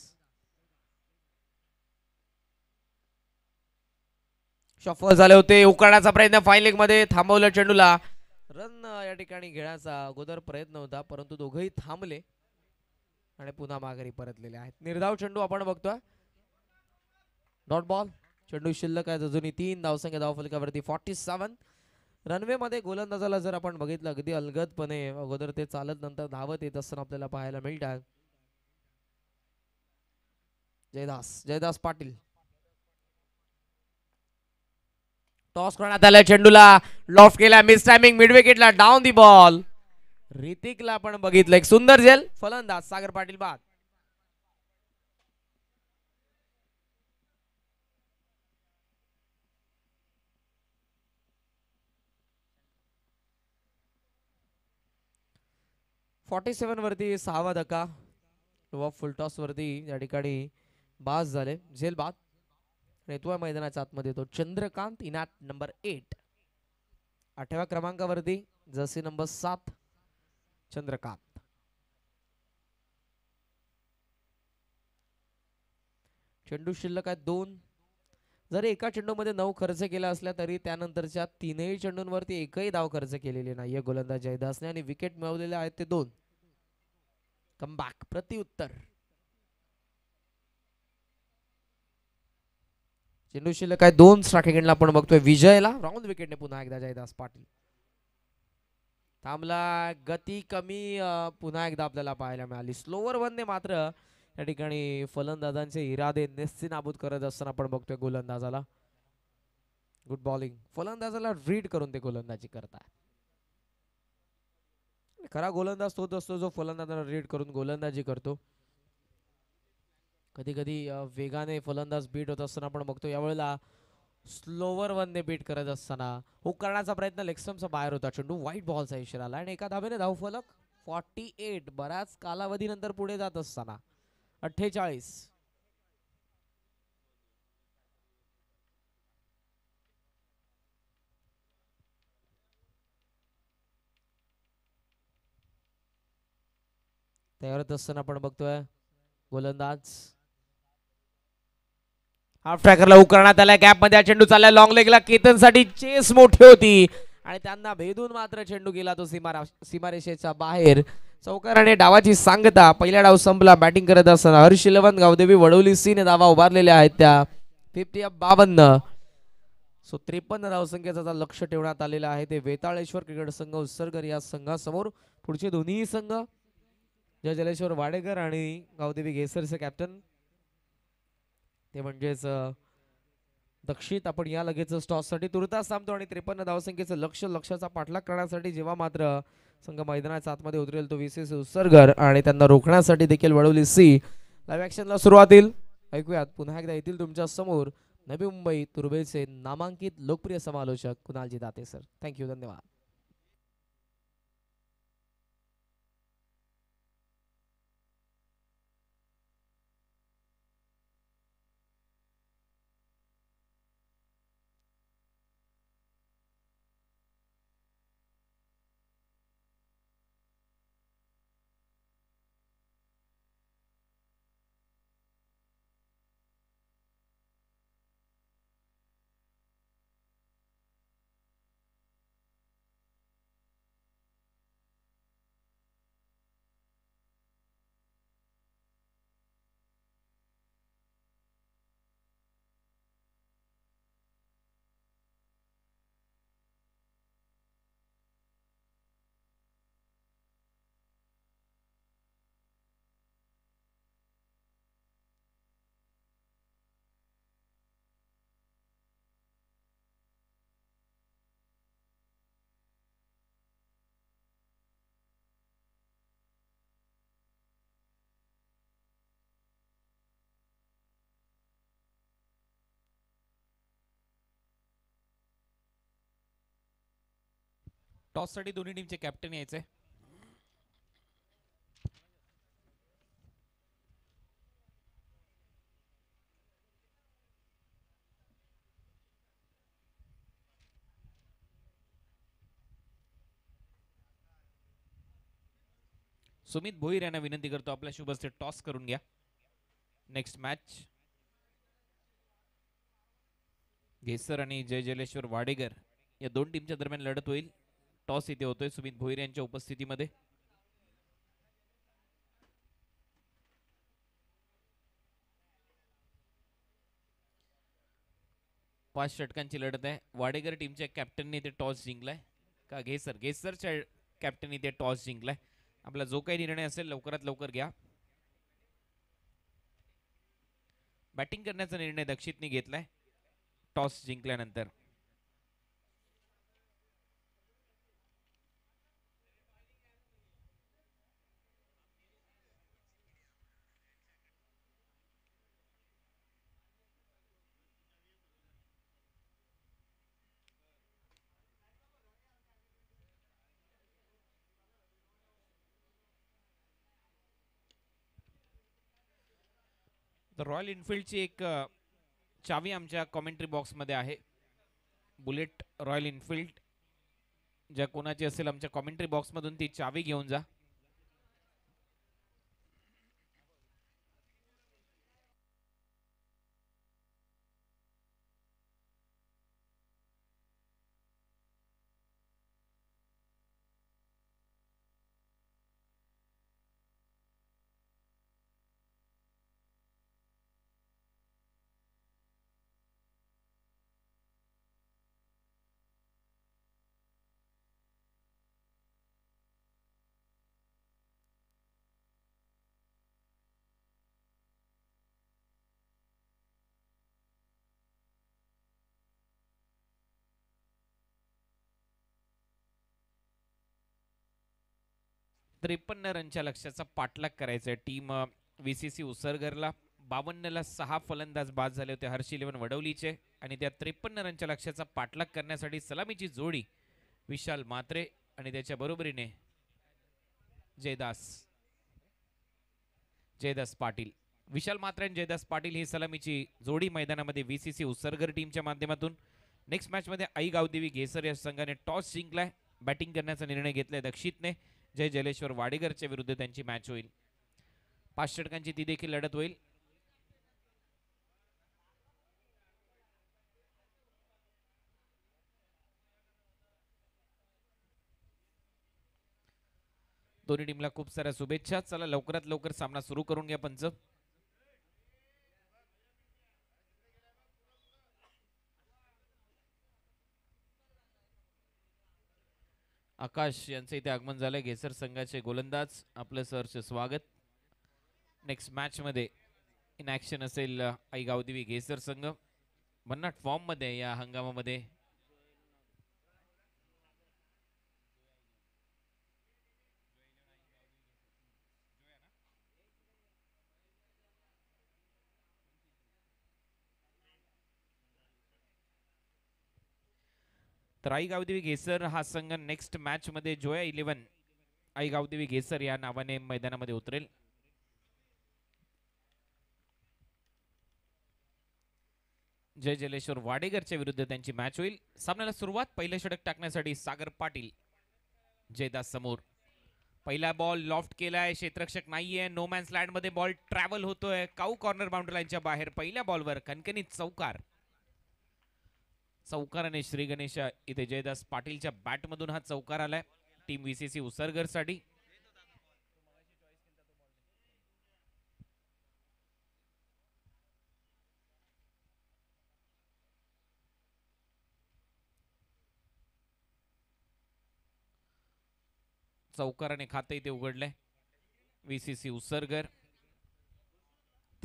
शफल झाले होते उकळण्याचा प्रयत्न फायनल मध्ये थांबवलं चेंडूला रन या ठिकाणी घेण्याचा अगोदर प्रयत्न होता परंतु दोघंही थांबले आणि पुन्हा माघारी परतलेले आहेत निर्धाव चेंडू आपण बघतोय डॉट बॉल चेंडू शिल्लक आहेत अजूनही तीन धावसंख्या फलकावरती फॉर्टी सेवन रनवे मध्ये गोलंदाजाला जर आपण बघितलं अगदी अलगदपणे अगोदर ते चालत नंतर धावत येत असताना आपल्याला पाहायला मिळतात जयदास जयदास पाटील टॉस करण्यात आला चेंडूला लॉफ्ट केला मिस टायमिंग मिड विकेटला डाऊन दी बॉल ऋतिकला पण बघितलं एक सुंदर झेल फलंदाज सागर पाटील बाद फॉर्टी सेवन वरती सहावा धक्का फुल टॉस वरती या ठिकाणी बास झाले झेल बाद नेतुवा मैदानाच्या आतमध्ये येतो चंद्रकांत इनाट नंबर एट आठव्या क्रमांकावरती जसे नंबर सात चंद्रकांत चेंडू शिल्लक आहे दोन जरी एका चेंडूमध्ये नऊ खर्च केला असल्या तरी त्यानंतरच्या तीनही चेंडूंवरती एकही धाव खर्च केलेले नाहीये गोलंदाज जयदासने आणि विकेट मिळवलेले आहेत ते दोन कमबॅक प्रतिउत्तर चेंडू काय दोन स्ट्राकेगेंडला आपण बघतोय विजयला राऊंड विकेटने पुन्हा एकदा जयदास पाटील थांबला गती कमी पुन्हा एकदा आपल्याला पाहायला मिळाली स्लोवर वनने मात्र या ठिकाणी फलंदाजांचे इरादे नेस्तीनाबूद करत असताना आपण बघतोय गोलंदाजाला गुड बॉलिंग फलंदाजाला रीड करून ते गोलंदाजी करताय खरा गोलंदाज तोच असतो जो फलंदाजाला रीड करून गोलंदाजी करतो कधी कधी वेगाने फलंदाज बीट होत असताना आपण बघतो यावेळेला स्लोवर वनने बीट करत असताना हुक करण्याचा प्रयत्न लेक्समचा बाहेर होता चेंडू वाईट बॉलचा इशारा आला आणि एका धाब्याने धाव फलक फॉर्टी एट बऱ्याच कालावधीनंतर पुढे जात असताना अठ्ठेचाळीस तयार होत असताना आपण बघतोय गोलंदाज हाफ ट्रॅकरला उकरण्यात आला गॅप मध्ये चेंडू चालला लॉंग लेगला केतनसाठी चेस मोठी होती आणि त्यांना भेदून मात्र चेंडू गेला तो सीमारा सीमारेषेच्या बाहेर चौकाराने डावाची सांगता पहिला डाव संपला बॅटिंग करत असताना हर्ष गावदेवी वडवली सीने दावा उभारलेल्या आहेत त्या फिफ्टी अप बावन्न सो त्रेपन्न धावसंख्येचा लक्ष ठेवण्यात आलेला आहे ते वेताळेश्वर क्रिकेट संघ उत्सर्गर या संघासमोर पुढचे दोन्ही संघ जय जलेश्वर वाडेकर आणि गावदेवी घेसरचे कॅप्टन ते म्हणजेच दक्षित आपण या लगेचच साठी तुर्तास थांबतो आणि त्रेपन्न धावसंख्येचं लक्ष लक्षाचा पाठलाग करण्यासाठी जेव्हा मात्र संघ मैदानाच्या आतमध्ये उतरेल तो विशेष उत्सर्गर आणि त्यांना रोखण्यासाठी देखील वळवली सी लाईव्ह ऍक्शनला सुरुवात येईल ऐकूयात पुन्हा एकदा येतील तुमच्या समोर नवी मुंबई तुर्बेचे नामांकित लोकप्रिय समालोचक कुणालजी दाते सर थँक्यू धन्यवाद टॉससाठी दोन्ही टीमचे कॅप्टन यायचे सुमित भोईर यांना विनंती करतो आपल्या शुभस्ते टॉस करून घ्या नेक्स्ट मॅच घेसर आणि जय जलेश्वर वाडेकर या दोन टीमच्या दरम्यान लढत होईल टॉस इथे होतोय सुमित भोईर यांच्या उपस्थितीमध्ये पाच षटकांची लढत आहे वाडेगर टीमच्या कॅप्टनने इथे टॉस जिंकलाय का घेसर घेसरच्या कॅप्टन इथे टॉस जिंकलाय आपला जो काही निर्णय असेल लवकरात लवकर घ्या बॅटिंग करण्याचा निर्णय दक्षितने घेतलाय टॉस जिंकल्यानंतर रॉयल एनफिल्डची एक चावी आमच्या कॉमेंट्री बॉक्समध्ये आहे बुलेट रॉयल इन्फिल्ड ज्या कोणाची असेल आमच्या कॉमेंट्री बॉक्समधून ती चावी घेऊन जा त्रेपन्न रनच्या लक्ष्याचा पाठलाग करायचा आहे टीम व्ही सी सी उसरगरला बावन्नला सहा फलंदाज बाद झाले होते हर्ष इलेव्हन वडवलीचे आणि त्या त्रेपन्न रनच्या लक्ष्याचा पाठलाग करण्यासाठी सलामीची जोडी विशाल मात्रे आणि त्याच्या बरोबरीने जयदास जयदास पाटील विशाल मात्रे आणि जयदास पाटील ही सलामीची जोडी मैदानामध्ये व्ही सी सी उसरगर टीमच्या माध्यमातून नेक्स्ट मॅचमध्ये आई गावदेवी घेसर या संघाने टॉस जिंकलाय बॅटिंग करण्याचा निर्णय घेतलाय दक्षितने जय जलेश्वर वाडेकरच्या विरुद्ध त्यांची मॅच होईल पाच षटकांची ती देखील लढत होईल दोन्ही टीमला खूप साऱ्या शुभेच्छा चला लवकरात लवकर सामना सुरू करून घ्या पंच आकाश यांचं इथे आगमन झालंय घेसर संघाचे गोलंदाज आपलं सरचं स्वागत नेक्स्ट मॅच मध्ये इन ॲक्शन असेल आई गावदेवी घेसर संघ भन्नाट फॉर्ममध्ये या हंगामामध्ये तर आई गावदेवी घेसर हा संघ नेक्स्ट मॅच मध्ये जोया इलेव्हन आई गावदेवी घेसर या नावाने मैदानामध्ये उतरेल जय जलेश्वर वाडेकरच्या विरुद्ध त्यांची मॅच होईल सामन्याला सुरुवात पहिलं षटक टाकण्यासाठी सागर पाटील जयदास समोर पहिला बॉल लॉफ्ट केलाय क्षेत्रक्षक नाहीये नो मॅन्स मध्ये बॉल ट्रॅव्हल होतोय काऊ कॉर्नर बाउंड्री लाईनच्या बाहेर पहिल्या बॉलवर कणकणीत चौकार चौकाराने श्री गणेश इथे जयदास पाटीलच्या बॅटमधून हा चौकार आलाय टीम व्हीसीसी साठी चौकाराने खाते इथे उघडलंय व्हीसीसी उसरगर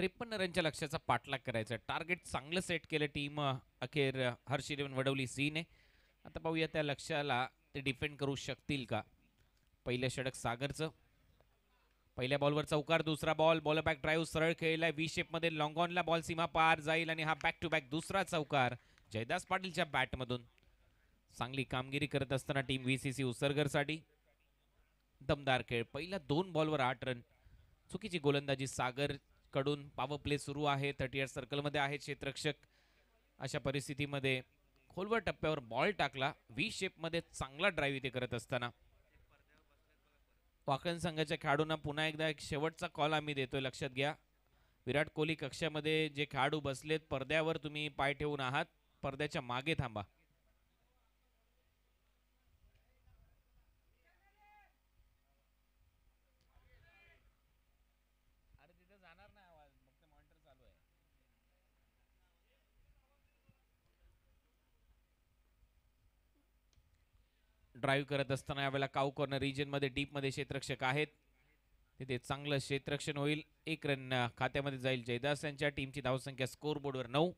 त्रेपन्न रनच्या लक्ष्याचा पाठलाग करायचा टार्गेट चांगलं सेट केलं टीम अखेर हर्षिरेवन वडवली सीने आता पाहूया त्या लक्ष्याला ते डिफेंड करू शकतील का पहिलं षडक सागरचं पहिल्या बॉलवर चौकार दुसरा बॉल बॉल बॅक ड्राईव्ह सरळ खेळलाय वी शेपमध्ये लॉंगॉनला बॉल सीमा पार जाईल आणि हा बॅक टू बॅक दुसरा चौकार जयदास पाटीलच्या बॅटमधून चांगली कामगिरी करत असताना टीम व्ही सी सी उसरगरसाठी दमदार खेळ पहिल्या दोन बॉलवर आठ रन चुकीची गोलंदाजी सागर कडून पावर प्ले सुरू आहे थर्टी एट मध्ये आहेत क्षेत्रक्षक अशा परिस्थितीमध्ये खोलवर टप्प्यावर बॉल टाकला शेप मध्ये चांगला ड्राईव्ह इथे करत असताना वाकण संघाच्या खेळाडूंना पुन्हा एकदा एक शेवटचा कॉल आम्ही देतोय लक्षात घ्या विराट कोहली कक्षामध्ये जे खेळाडू बसलेत पडद्यावर तुम्ही पाय ठेवून आहात पडद्याच्या मागे थांबा ड्राईव्ह करत असताना यावेळेला काऊ कॉर्नर रिजनमध्ये डीपमध्ये क्षेत्रक्षक आहेत तिथे चांगलं क्षेत्रक्षण होईल एक रन खात्यामध्ये जाईल जयदास यांच्या टीमची धावसंख्या स्कोर बोर्डवर नऊ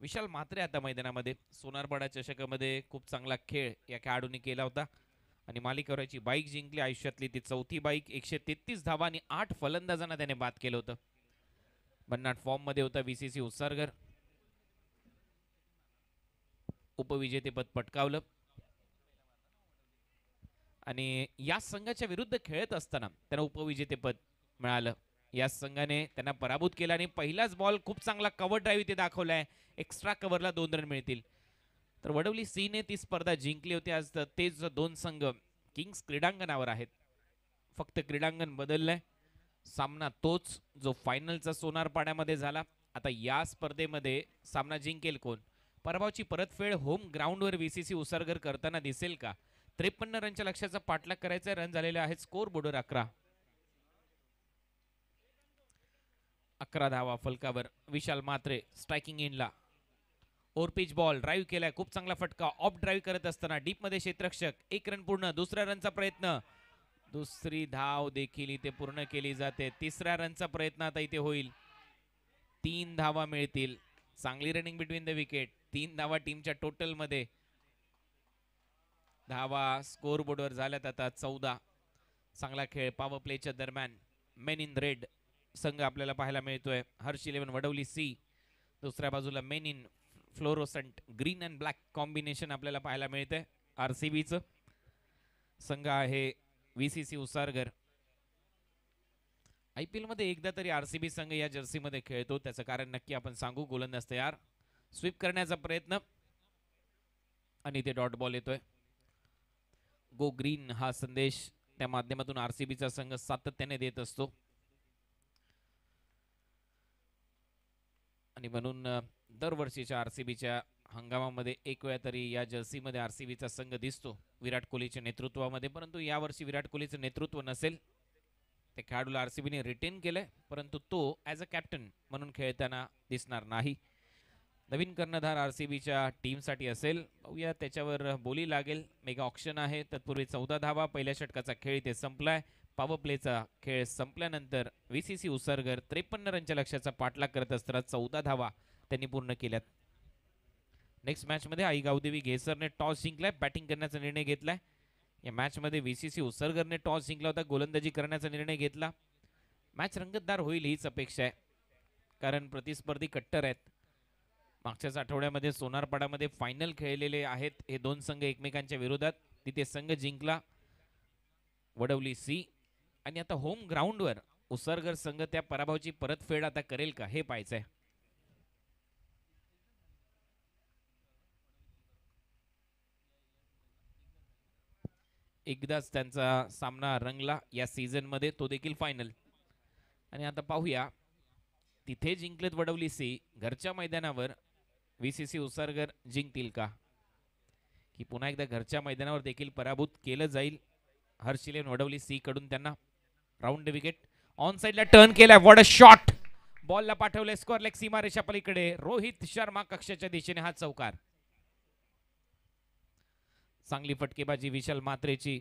विशाल म्हात्रे आता मैदानामध्ये सोनारपाडा चषकामध्ये खूप चांगला खेळ या खेळाडूंनी केला होता आणि मालिकावराची बाईक जिंकली आयुष्यातली ती चौथी बाईक एकशे तेहतीस धावा आणि आठ फलंदाजांना त्याने बाद केलं होतं फॉर्म मध्ये होता व्ही सी सी उत्सारगर उपविजेतेपद पटकावलं आणि या संघाच्या विरुद्ध खेळत असताना त्यांना उपविजेतेपद मिळालं या संघाने त्यांना पराभूत केला आणि पहिलाच बॉल खूप चांगला कव्हर ड्राईव्ह इथे दाखवला आहे एक्स्ट्रा कव्हरला दोन रन मिळतील तर वडवली सीने ती स्पर्धा जिंकली होती आज तेच दोन संघ किंग्स क्रीडांगणावर आहेत फक्त क्रीडांगण बदललंय सामना तोच जो फायनलचा सोनार पाण्यामध्ये झाला आता या स्पर्धेमध्ये सामना जिंकेल कोण पराभवाची परतफेड होम ग्राउंडवर व्ही सी सी उसरगर करताना दिसेल का त्रेपन्न रनच्या लक्ष्याचा पाठलाग करायचा रन झालेले आहेत स्कोर बोर्डवर अकरा अकरा धावा फलकावर विशाल मात्रे स्ट्रायकिंग इनला पिच बॉल ड्राईव्ह केलाय खूप चांगला फटका ऑफ ड्राईव्ह करत असताना डीपमध्ये क्षेत्रक्षक एक रन पूर्ण दुसऱ्या रनचा प्रयत्न दुसरी धाव देखील इथे पूर्ण केली जाते तिसऱ्या रनचा प्रयत्न आता इथे होईल तीन धावा मिळतील चांगली रनिंग बिटवीन द विकेट तीन धावा टीमच्या टोटलमध्ये धावा स्कोरबोर्डवर झाल्यात आता चौदा चांगला खेळ पॉवर प्लेच्या दरम्यान मेन इन रेड संघ आपल्याला पाहायला मिळतोय हर्ष इलेव्हन वडवली सी दुसऱ्या बाजूला men in fluorescent green and black combination आपल्याला पाहायला मिळतंय आर सी बीचं संघ आहे V C C Usargar I P एलमध्ये एकदा तरी आर सी बी संघ या जर्सीमध्ये खेळतो त्याचं कारण नक्की आपण सांगू गोलंदाज तयार स्वीप करण्याचा प्रयत्न आणि ते डॉट बॉल येतोय गो ग्रीन हा संदेश त्या माध्यमातून आरसीबीचा संघ सातत्याने देत असतो आणि म्हणून दरवर्षीच्या आरसीबीच्या हंगामामध्ये एक वेळा तरी या जर्सीमध्ये आरसीबीचा संघ दिसतो विराट कोहलीच्या नेतृत्वामध्ये परंतु यावर्षी विराट कोहलीचं नेतृत्व नसेल ते खेळाडूला आरसीबीने रिटेन केलंय परंतु तो ॲज अ कॅप्टन म्हणून खेळताना दिसणार नाही नवीन कर्णधार आर सी बीच्या टीमसाठी असेल पाहूया त्याच्यावर बोली लागेल मेगा ऑप्शन आहे तत्पूर्वी चौदा धावा पहिल्या षटकाचा खेळ इथे संपलाय पॉवर प्लेचा खेळ संपल्यानंतर व्ही सी सी उसरगर त्रेपन्न रनच्या लक्ष्याचा पाठलाग करत असताना चौदा धावा त्यांनी पूर्ण केल्यात नेक्स्ट मॅचमध्ये आई गावदेवी घेसरने टॉस जिंकलाय बॅटिंग करण्याचा निर्णय घेतलाय या मॅचमध्ये व्ही सी सी उसरगरने टॉस जिंकला होता गोलंदाजी करण्याचा निर्णय घेतला मॅच रंगतदार होईल हीच अपेक्षा आहे कारण प्रतिस्पर्धी कट्टर आहेत मागच्याच आठवड्यामध्ये सोनारपाडामध्ये फायनल खेळलेले आहेत हे दोन संघ एकमेकांच्या विरोधात तिथे संघ जिंकला वडवली सी आणि आता होम ग्राउंडवर उसरगर संघ त्या पराभवाची परतफेड आता करेल का हे पाहायचंय एकदाच त्यांचा सामना रंगला या मध्ये तो देखील फायनल आणि आता पाहूया तिथे जिंकलेत वडवली सी घरच्या मैदानावर व्ही सी सी उसारगर जिंकतील का की पुन्हा एकदा घरच्या मैदानावर देखील पराभूत केलं जाईल हर्षिले वडवली सी कडून त्यांना राऊंड विकेट ऑन साईडला टर्न केला वॉड अ शॉट बॉलला पाठवले स्कोर लेग सीमा रेषा पलीकडे रोहित शर्मा कक्षाच्या दिशेने हा चौकार चांगली फटकेबाजी विशाल मात्रेची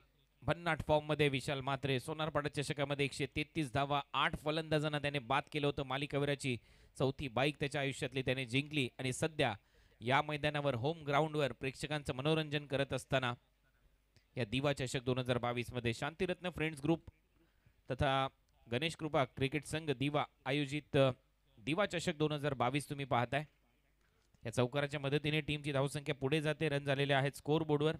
भन्नाट फॉर्म मध्ये विशाल मात्रे सोनारपाडा चषकामध्ये एकशे तेहतीस धावा आठ फलंदाजांना त्याने बाद केलं होतं मालिकावीराची चौथी बाईक त्याच्या आयुष्यातली त्याने जिंकली आणि सध्या या मैदानावर होम ग्राउंडवर प्रेक्षकांचं मनोरंजन करत असताना या दिवा चषक दोन हजार बावीसमध्ये शांतिरत्न फ्रेंड्स ग्रुप तथा गणेश कृपा क्रिकेट संघ दिवा आयोजित दिवा चषक दोन हजार बावीस तुम्ही पाहताय या चौकाराच्या मदतीने टीमची धावसंख्या पुढे जाते रन झालेले आहेत स्कोर बोर्डवर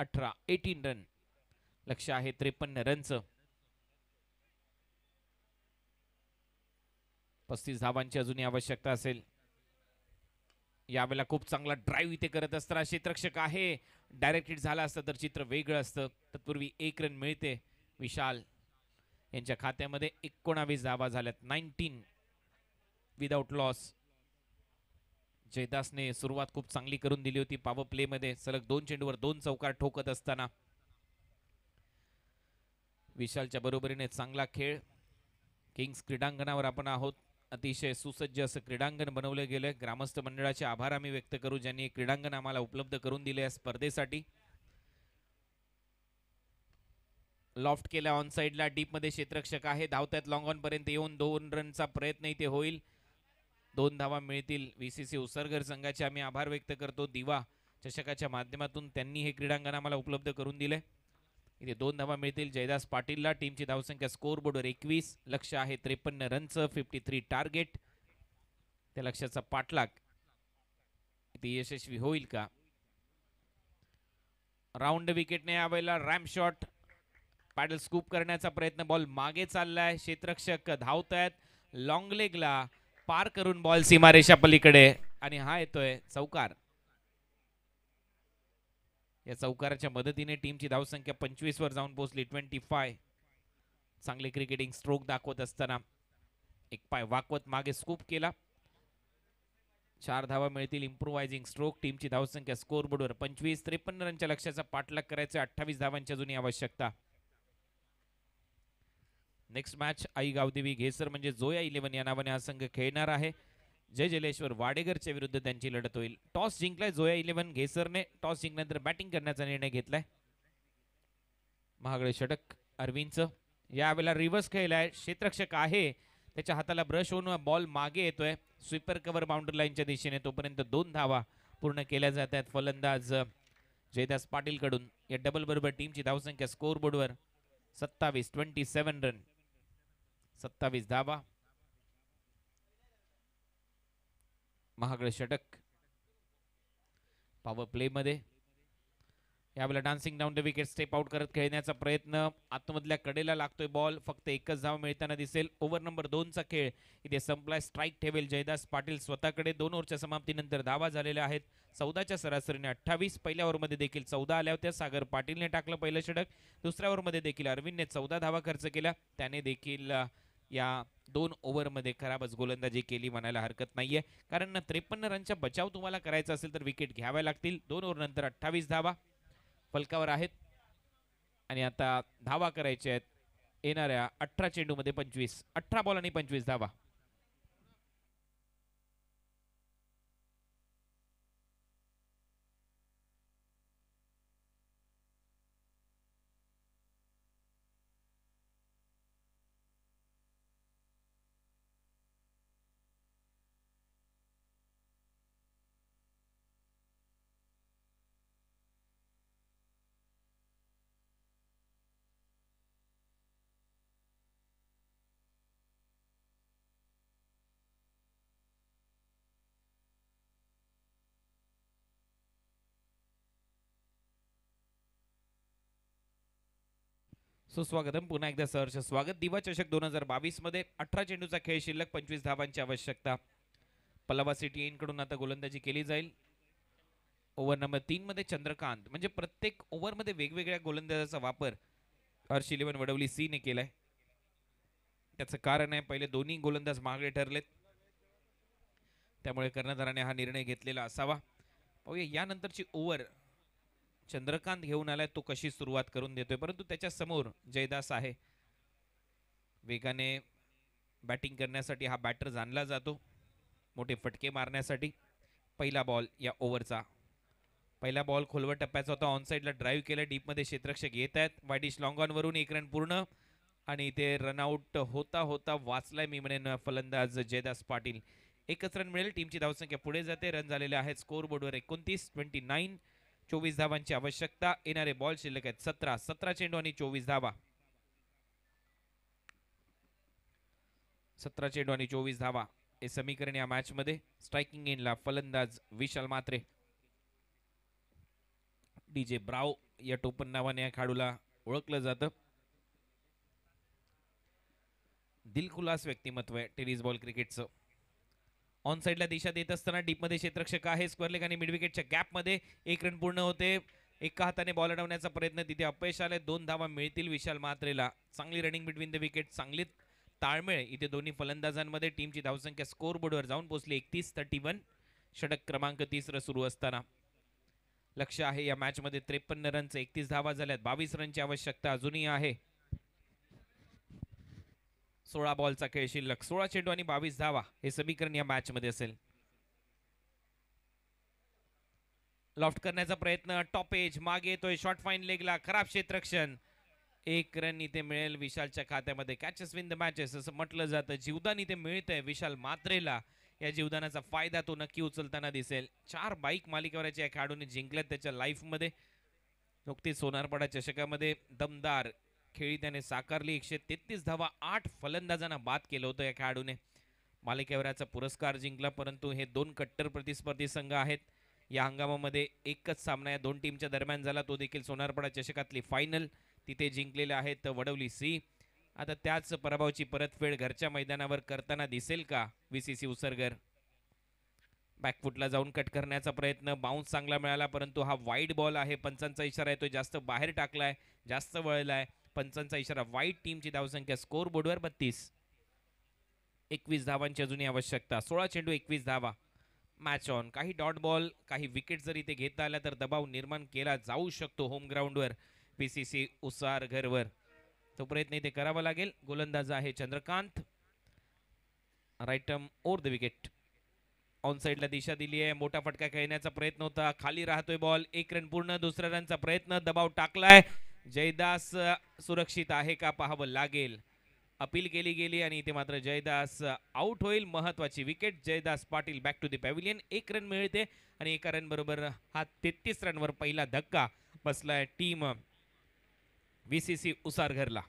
अठरा एटीन रन लक्ष आहे त्रेपन्न रनचं पस्तीस धावांची अजूनही आवश्यकता असेल यावेळेला खूप चांगला ड्राईव्ह इथे करत असताना क्षेत्रक्षक आहे डायरेक्ट हिट झाला असतं तर चित्र वेगळं असतं तत्पूर्वी एक रन मिळते विशाल यांच्या खात्यामध्ये एकोणावीस धावा झाल्यात नाईन्टीन विदाऊट लॉस जयदासने सुरुवात खूप चांगली करून दिली होती पावर प्लेमध्ये सलग दोन चेंडूवर दोन चौकार ठोकत असताना विशालच्या बरोबरीने चांगला खेळ किंग्स क्रीडांगणावर आपण आहोत अतिशय सुसज्ज असं क्रीडांगण बनवलं गेलं ग्रामस्थ मंडळाचे आभार आम्ही व्यक्त करू ज्यांनी क्रीडांगण आम्हाला उपलब्ध करून दिले या स्पर्धेसाठी लॉफ्ट केल्या ऑन साईडला डीपमध्ये क्षेत्रक्षक आहे धावत्यात लॉंग ऑन पर्यंत येऊन दोन रनचा प्रयत्न इथे होईल दोन धावा मिळतील व्हीसीसी उसरगर संघाचे आम्ही आभार व्यक्त करतो दिवा चषकाच्या माध्यमातून त्यांनी हे क्रीडांगण आम्हाला उपलब्ध करून दिले इथे दोन धावा मिळतील जयदास पाटीलला टीमची धावसंख्या स्कोर बोर्डवर एकवीस लक्ष आहे त्रेपन्न रनचं फिफ्टी थ्री टार्गेट त्या लक्षाचा पाठलाग इथे यशस्वी होईल का राऊंड विकेटने यावेळेला रॅम्प शॉट पॅडल स्कूप करण्याचा प्रयत्न बॉल मागे चाललाय क्षेत्रक्षक धावत आहेत लॉंगलेगला पार करून बॉल सीमारेषा पलीकडे आणि हा येतोय चौकार या चौकाराच्या मदतीने टीमची धावसंख्या वर जाऊन पोहोचली ट्वेंटी फाय चांगले क्रिकेटिंग स्ट्रोक दाखवत असताना एक पाय वाकवत मागे स्कूप केला चार धावा मिळतील इम्प्रुवायझिंग स्ट्रोक टीमची धावसंख्या स्कोर स्कोरबोर्डवर पंचवीस त्रेपन्न रनच्या लक्ष्याचा पाठलाग करायचा अठ्ठावीस धावांच्या जुनी आवश्यकता नेक्स्ट मॅच आई गावदेवी घेसर म्हणजे जोया इलेव्हन या नावाने हा संघ खेळणार आहे जय जलेश्वर वाडेगरच्या विरुद्ध त्यांची लढत होईल टॉस जिंकलाय जोया इलेव्हन घेसरने टॉस जिंकल्यानंतर बॅटिंग करण्याचा निर्णय घेतलाय महागडे षटक अरविंदचं यावेळेला रिव्हर्स खेळलाय क्षेत्रक्षक आहे त्याच्या हाताला ब्रश होऊन बॉल मागे येतोय स्वीपर कव्हर बाउंड्री लाईनच्या दिशेने तोपर्यंत दोन धावा पूर्ण केल्या जात आहेत फलंदाज जयदास पाटीलकडून या डबल बरोबर टीमची धावसंख्या स्कोर बोर्डवर सत्तावीस ट्वेंटी सेवन रन सत्तावीस धावा महागडे षटक पॉवर प्लेमध्ये यावेळेला dancing down the wicket step out करत खेळण्याचा प्रयत्न आतमधल्या कडेला लागतोय बॉल फक्त एकच धाव मिळताना दिसेल ओव्हर नंबर दोनचा खेळ इथे संपलाय स्ट्राईक ठेवेल जयदास पाटील स्वतःकडे दोन ओव्हरच्या समाप्तीनंतर धावा झालेल्या आहेत चौदाच्या सरासरीने अठ्ठावीस पहिल्या ओव्हरमध्ये देखील चौदा आल्या होत्या सागर पाटीलने टाकलं पहिलं षटक दुसऱ्या ओव्हरमध्ये देखील अरविंदने चौदा धावा खर्च केला त्याने देखील या दोन ओव्हरमध्ये खराबच गोलंदाजी केली म्हणायला हरकत नाहीये कारण त्रेपन्न रनचा बचाव तुम्हाला करायचा असेल तर विकेट घ्याव्या लागतील दोन ओव्हर नंतर अठ्ठावीस धावा फलकावर आहेत आणि आता धावा करायचे आहेत येणाऱ्या अठरा चेंडूमध्ये पंचवीस अठरा बॉल आणि पंचवीस धावा सुस्वागतम पुन्हा एकदा सहर्ष स्वागत दिवा चषक दोन हजार मध्ये अठरा चेंडूचा खेळ शिल्लक पंचवीस धावांची आवश्यकता पलावा सिटी इनकडून आता गोलंदाजी केली जाईल ओव्हर नंबर मध्ये चंद्रकांत म्हणजे प्रत्येक ओव्हरमध्ये वेगवेगळ्या गोलंदाजाचा वापर हर्ष इलेव्हन वडवली सी ने केलाय त्याचं कारण आहे पहिले दोन्ही गोलंदाज महागडे ठरलेत त्यामुळे कर्णधाराने हा निर्णय घेतलेला असावा पाहूया यानंतरची ओव्हर चंद्रकांत घेऊन आलाय तो कशी सुरुवात करून देतोय परंतु त्याच्यासमोर जयदास आहे वेगाने बॅटिंग करण्यासाठी हा बॅटर जाणला जातो मोठे फटके मारण्यासाठी पहिला बॉल या ओव्हरचा पहिला बॉल खोलवर टप्प्याचा होता ऑन साईडला ड्राईव्ह केला डीपमध्ये क्षेत्रक्षक येत आहेत ऑन वरून एक रन पूर्ण आणि ते रनआउट होता होता वाचलाय मी म्हणेन फलंदाज जयदास पाटील एकच रन मिळेल टीमची धावसंख्या पुढे जाते रन झालेले आहेत स्कोरबोर्डवर एकोणतीस ट्वेंटी नाईन चोवीस धावांची आवश्यकता येणारे बॉल शिल्लक आहेत सतरा सतरा चेंडू आणि चोवीस धावा सतरा चेंडू आणि चोवीस धावा हे समीकरण या मॅच मध्ये स्ट्रायकिंग इनला फलंदाज विशाल मात्रे डीजे ब्राव या टोपन नावाने या खाडूला ओळखलं जातं दिलखुलास व्यक्तिमत्व आहे टेनिस बॉल क्रिकेटचं ऑन साईडला दिशा देत असताना डीपमध्ये क्षेत्रक्षक आहे स्क्वेअर लेग आणि मिडविकेटच्या गॅपमध्ये एक रन पूर्ण होते एका हाताने बॉल अडवण्याचा प्रयत्न तिथे अपयश आले दोन धावा मिळतील विशाल मात्रेला चांगली रनिंग बिटवीन द विकेट चांगली ताळमेळ इथे दोन्ही फलंदाजांमध्ये टीमची धावसंख्या स्कोर बोर्डवर जाऊन पोहोचली एकतीस थर्टी वन षटक क्रमांक तिसरं सुरू असताना लक्ष आहे या मॅचमध्ये त्रेपन्न रनचे एकतीस धावा झाल्यात बावीस रनची आवश्यकता अजूनही आहे सोळा बॉलचा खेळ शिल्लक सोळा चेंडू आणि बावीस धावा हे समीकरण या मॅचमध्ये असेल लॉफ्ट करण्याचा प्रयत्न टॉप एज मागे येतोय शॉर्ट फाईन लेगला खराब क्षेत्रक्षण एक रन इथे मिळेल विशालच्या खात्यामध्ये कॅचेस विन द मॅचेस असं म्हटलं जातं जीवदान इथे मिळतंय विशाल मात्रेला या जीवदानाचा फायदा तो नक्की उचलताना दिसेल चार बाईक मालिकेवरच्या या खेळाडूने जिंकल्यात त्याच्या लाईफमध्ये नुकतीच सोनारपाडा चषकामध्ये दमदार खेळी त्याने साकारली एकशे तेहतीस धावा आठ फलंदाजांना बाद केलं होतं या खेळाडूने मालिकेवराचा पुरस्कार जिंकला परंतु हे दोन कट्टर प्रतिस्पर्धी संघ आहेत या हंगामामध्ये एकच सामना या दोन टीमच्या दरम्यान झाला तो देखील सोनारपडा चषकातली फायनल तिथे जिंकलेले आहेत वडवली सी आता त्याच पराभवाची परतफेड घरच्या मैदानावर करताना दिसेल का व्ही सी उसरगर बॅकफुटला जाऊन कट करण्याचा प्रयत्न बाउन्स चांगला मिळाला परंतु हा वाईट बॉल आहे पंचांचा इशारा आहे तो जास्त बाहेर टाकलाय जास्त वळला पंचांचा इशारा वाईट टीमची धावसंख्या स्कोर बोर्डवर बत्तीस एकवीस धावांची अजूनही आवश्यकता सोळा चेंडू एकवीस धावा मॅच ऑन काही डॉट बॉल काही विकेट जरी ते घेता आल्या तर दबाव निर्माण केला जाऊ शकतो होम ग्राउंडवर पी सी सी उसार घरवर तो प्रयत्न इथे करावा लागेल गोलंदाज आहे Chandrakant right arm over the wicket on साईडला दिशा दिली आहे मोठा फटका खेळण्याचा प्रयत्न होता खाली राहतोय बॉल एक रन पूर्ण दुसऱ्या रनचा प्रयत्न दबाव टाकलाय जयदास सुरक्षित आहे का पाहावं लागेल अपील केली गेली आणि इथे मात्र जयदास आउट होईल महत्वाची wicket Jaydas Patil back to the pavilion एक रन मिळते आणि एका रन बरोबर हा तेहतीस रनवर पहिला धक्का बसलाय टीम वीसीसी सी सी उसारघरला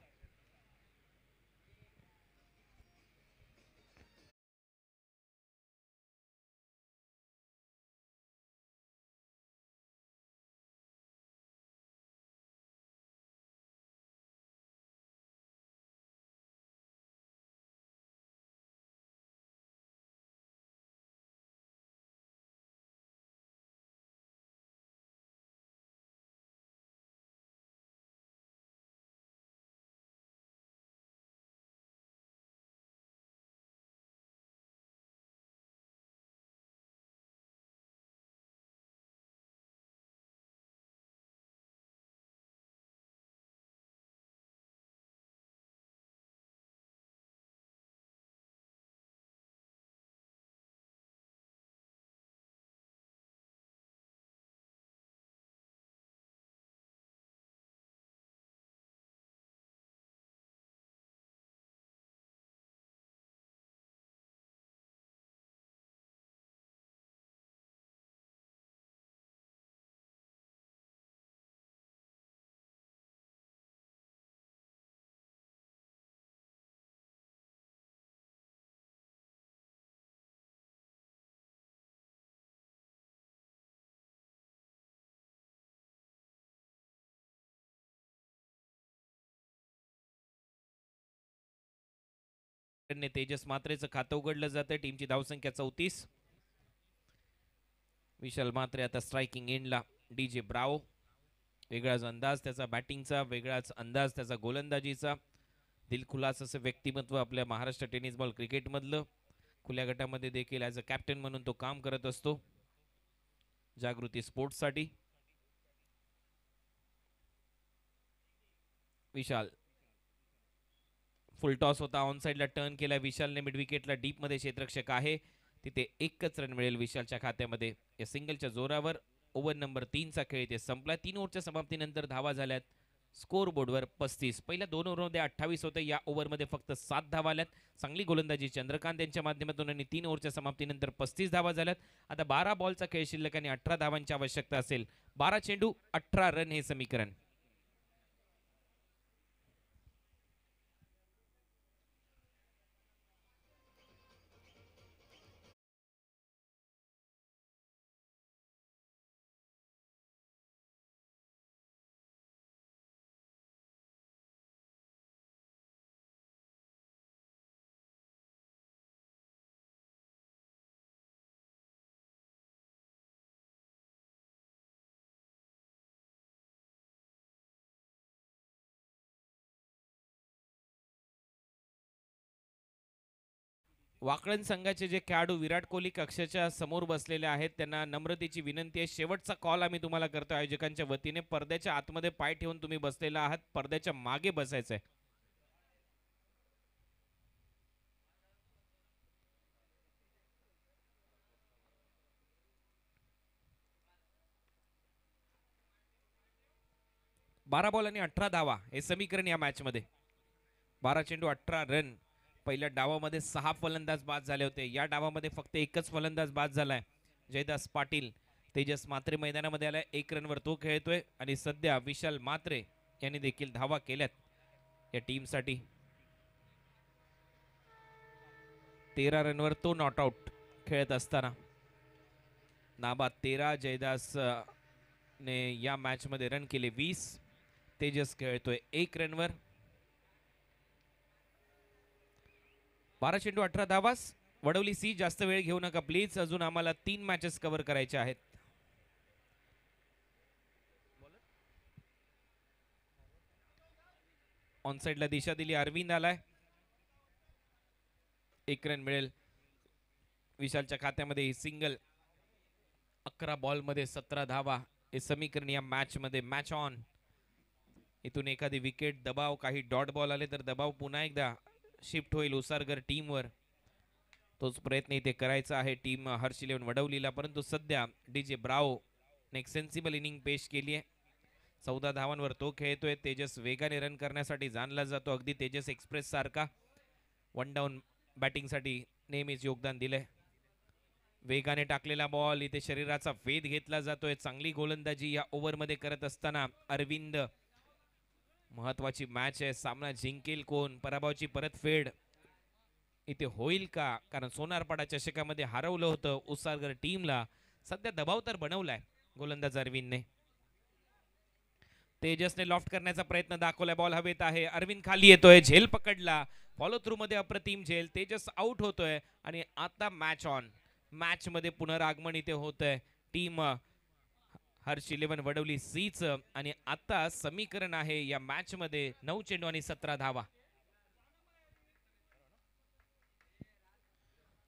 ने तेजस मात्रेचं खातं उघडलं जातं टीमची धावसंख्या चौतीस विशाल मात्रे आता स्ट्रायकिंग एंडला डी जे ब्राओ वेगळाच अंदाज त्याचा बॅटिंगचा वेगळाच अंदाज त्याचा गोलंदाजीचा दिलखुलास असं व्यक्तिमत्व आपल्या महाराष्ट्र टेनिस बॉल क्रिकेटमधलं खुल्या गटामध्ये देखील ॲज अ कॅप्टन म्हणून तो काम करत असतो जागृती स्पोर्ट्ससाठी विशाल फुल टॉस होता ऑन साईडला टर्न केला विशालने मिडविकेटला डीपमध्ये क्षेत्रक्षक आहे तिथे एकच रन मिळेल विशालच्या खात्यामध्ये या सिंगलच्या जोरावर ओव्हर नंबर तीनचा खेळ इथे संपला तीन ओव्हरच्या समाप्तीनंतर धावा झाल्यात स्कोर बोर्डवर पस्तीस पहिल्या दोन ओव्हरमध्ये अठ्ठावीस होते या ओव्हरमध्ये फक्त सात धावा आल्यात चांगली गोलंदाजी चंद्रकांत यांच्या माध्यमातून आणि तीन ओव्हरच्या समाप्तीनंतर पस्तीस धावा झाल्यात आता बारा बॉलचा खेळ शिल्लक आणि अठरा धावांची आवश्यकता असेल बारा चेंडू अठरा रन हे समीकरण वाकळण संघाचे जे खेळाडू विराट कोहली कक्षाच्या समोर बसलेले आहेत त्यांना नम्रतेची विनंती आहे शेवटचा कॉल आम्ही तुम्हाला करतो आयोजकांच्या वतीने पडद्याच्या आतमध्ये पाय ठेवून तुम्ही बसलेला आहात पडद्याच्या मागे बसायचं आहे बारा बॉल आणि अठरा धावा हे समीकरण या मॅचमध्ये बारा चेंडू अठरा रन पहिल्या डावामध्ये सहा फलंदाज बाद झाले होते या डावामध्ये फक्त एकच फलंदाज बाद झालाय जयदास पाटील तेजस मात्रे मैदानामध्ये आलाय एक रनवर तो खेळतोय आणि सध्या विशाल मात्रे यांनी देखील धावा केल्यात या टीमसाठी तेरा रनवर तो नॉट आउट खेळत असताना नाबा तेरा जयदास ने या मॅचमध्ये रन केले वीस तेजस खेळतोय एक रनवर बारा चेंडू अठरा धावास वडवली सी जास्त वेळ घेऊ नका प्लीज अजून आम्हाला तीन मॅचेस कव्हर करायचे आहेत ऑन साईडला दिशा दिली अरविंद आलाय एक रन मिळेल विशालच्या खात्यामध्ये सिंगल अकरा मध्ये सतरा धावा हे समीकरण या मध्ये मॅच ऑन इथून एखादी विकेट दबाव काही डॉट बॉल आले तर दबाव पुन्हा एकदा शिफ्ट होईल उसारगर टीमवर तोच प्रयत्न इथे करायचा आहे टीम हर्ष इलेव्हन वडवलीला परंतु सध्या डी जे ब्राओ एक सेन्सिबल इनिंग पेश केली आहे चौदा धावांवर तो खेळतोय तेजस वेगाने रन करण्यासाठी जाणला जातो अगदी तेजस एक्सप्रेस सारखा वन डाऊन बॅटिंगसाठी नेहमीच योगदान दिलंय वेगाने टाकलेला बॉल इथे शरीराचा वेध घेतला जातोय चांगली गोलंदाजी या मध्ये करत असताना अरविंद महत्वाची मॅच आहे सामना जिंकेल कोण पराभवाची परतफेड इथे होईल का कारण सोनारपाडा चषकामध्ये हरवलं होतं उसारगर टीमला सध्या दबाव तर बनवलाय गोलंदाज अरविंदने तेजसने लॉफ्ट करण्याचा प्रयत्न दाखवलाय बॉल हवेत आहे अरविंद खाली येतोय झेल पकडला फॉलो थ्रू मध्ये अप्रतिम झेल तेजस आउट होतोय आणि आता मॅच ऑन मॅच मध्ये पुनरागमन इथे होत आहे टीम हर्ष इलेव्हन वडवली च आणि आता समीकरण आहे या मॅच मध्ये नऊ चेंडू आणि सतरा धावा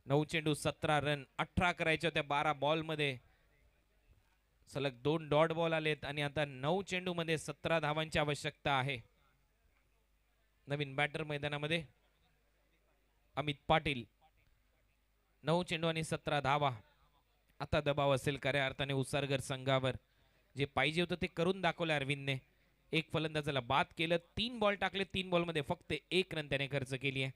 नऊ चेंडू सतरा रन अठरा करायच्या होत्या बारा बॉल मध्ये सलग दोन डॉट बॉल आलेत आणि आता नऊ चेंडू मध्ये सतरा धावांची आवश्यकता आहे नवीन बॅटर मैदानामध्ये अमित पाटील नऊ चेंडू आणि सतरा धावा आता दबाव असेल खऱ्या अर्थाने उसारगर संघावर जे पाहिजे होतं ते करून दाखवलं अरविंदने एक फलंदाजाला बाद केलं तीन बॉल टाकले तीन बॉलमध्ये फक्त एक रन त्याने खर्च केली आहे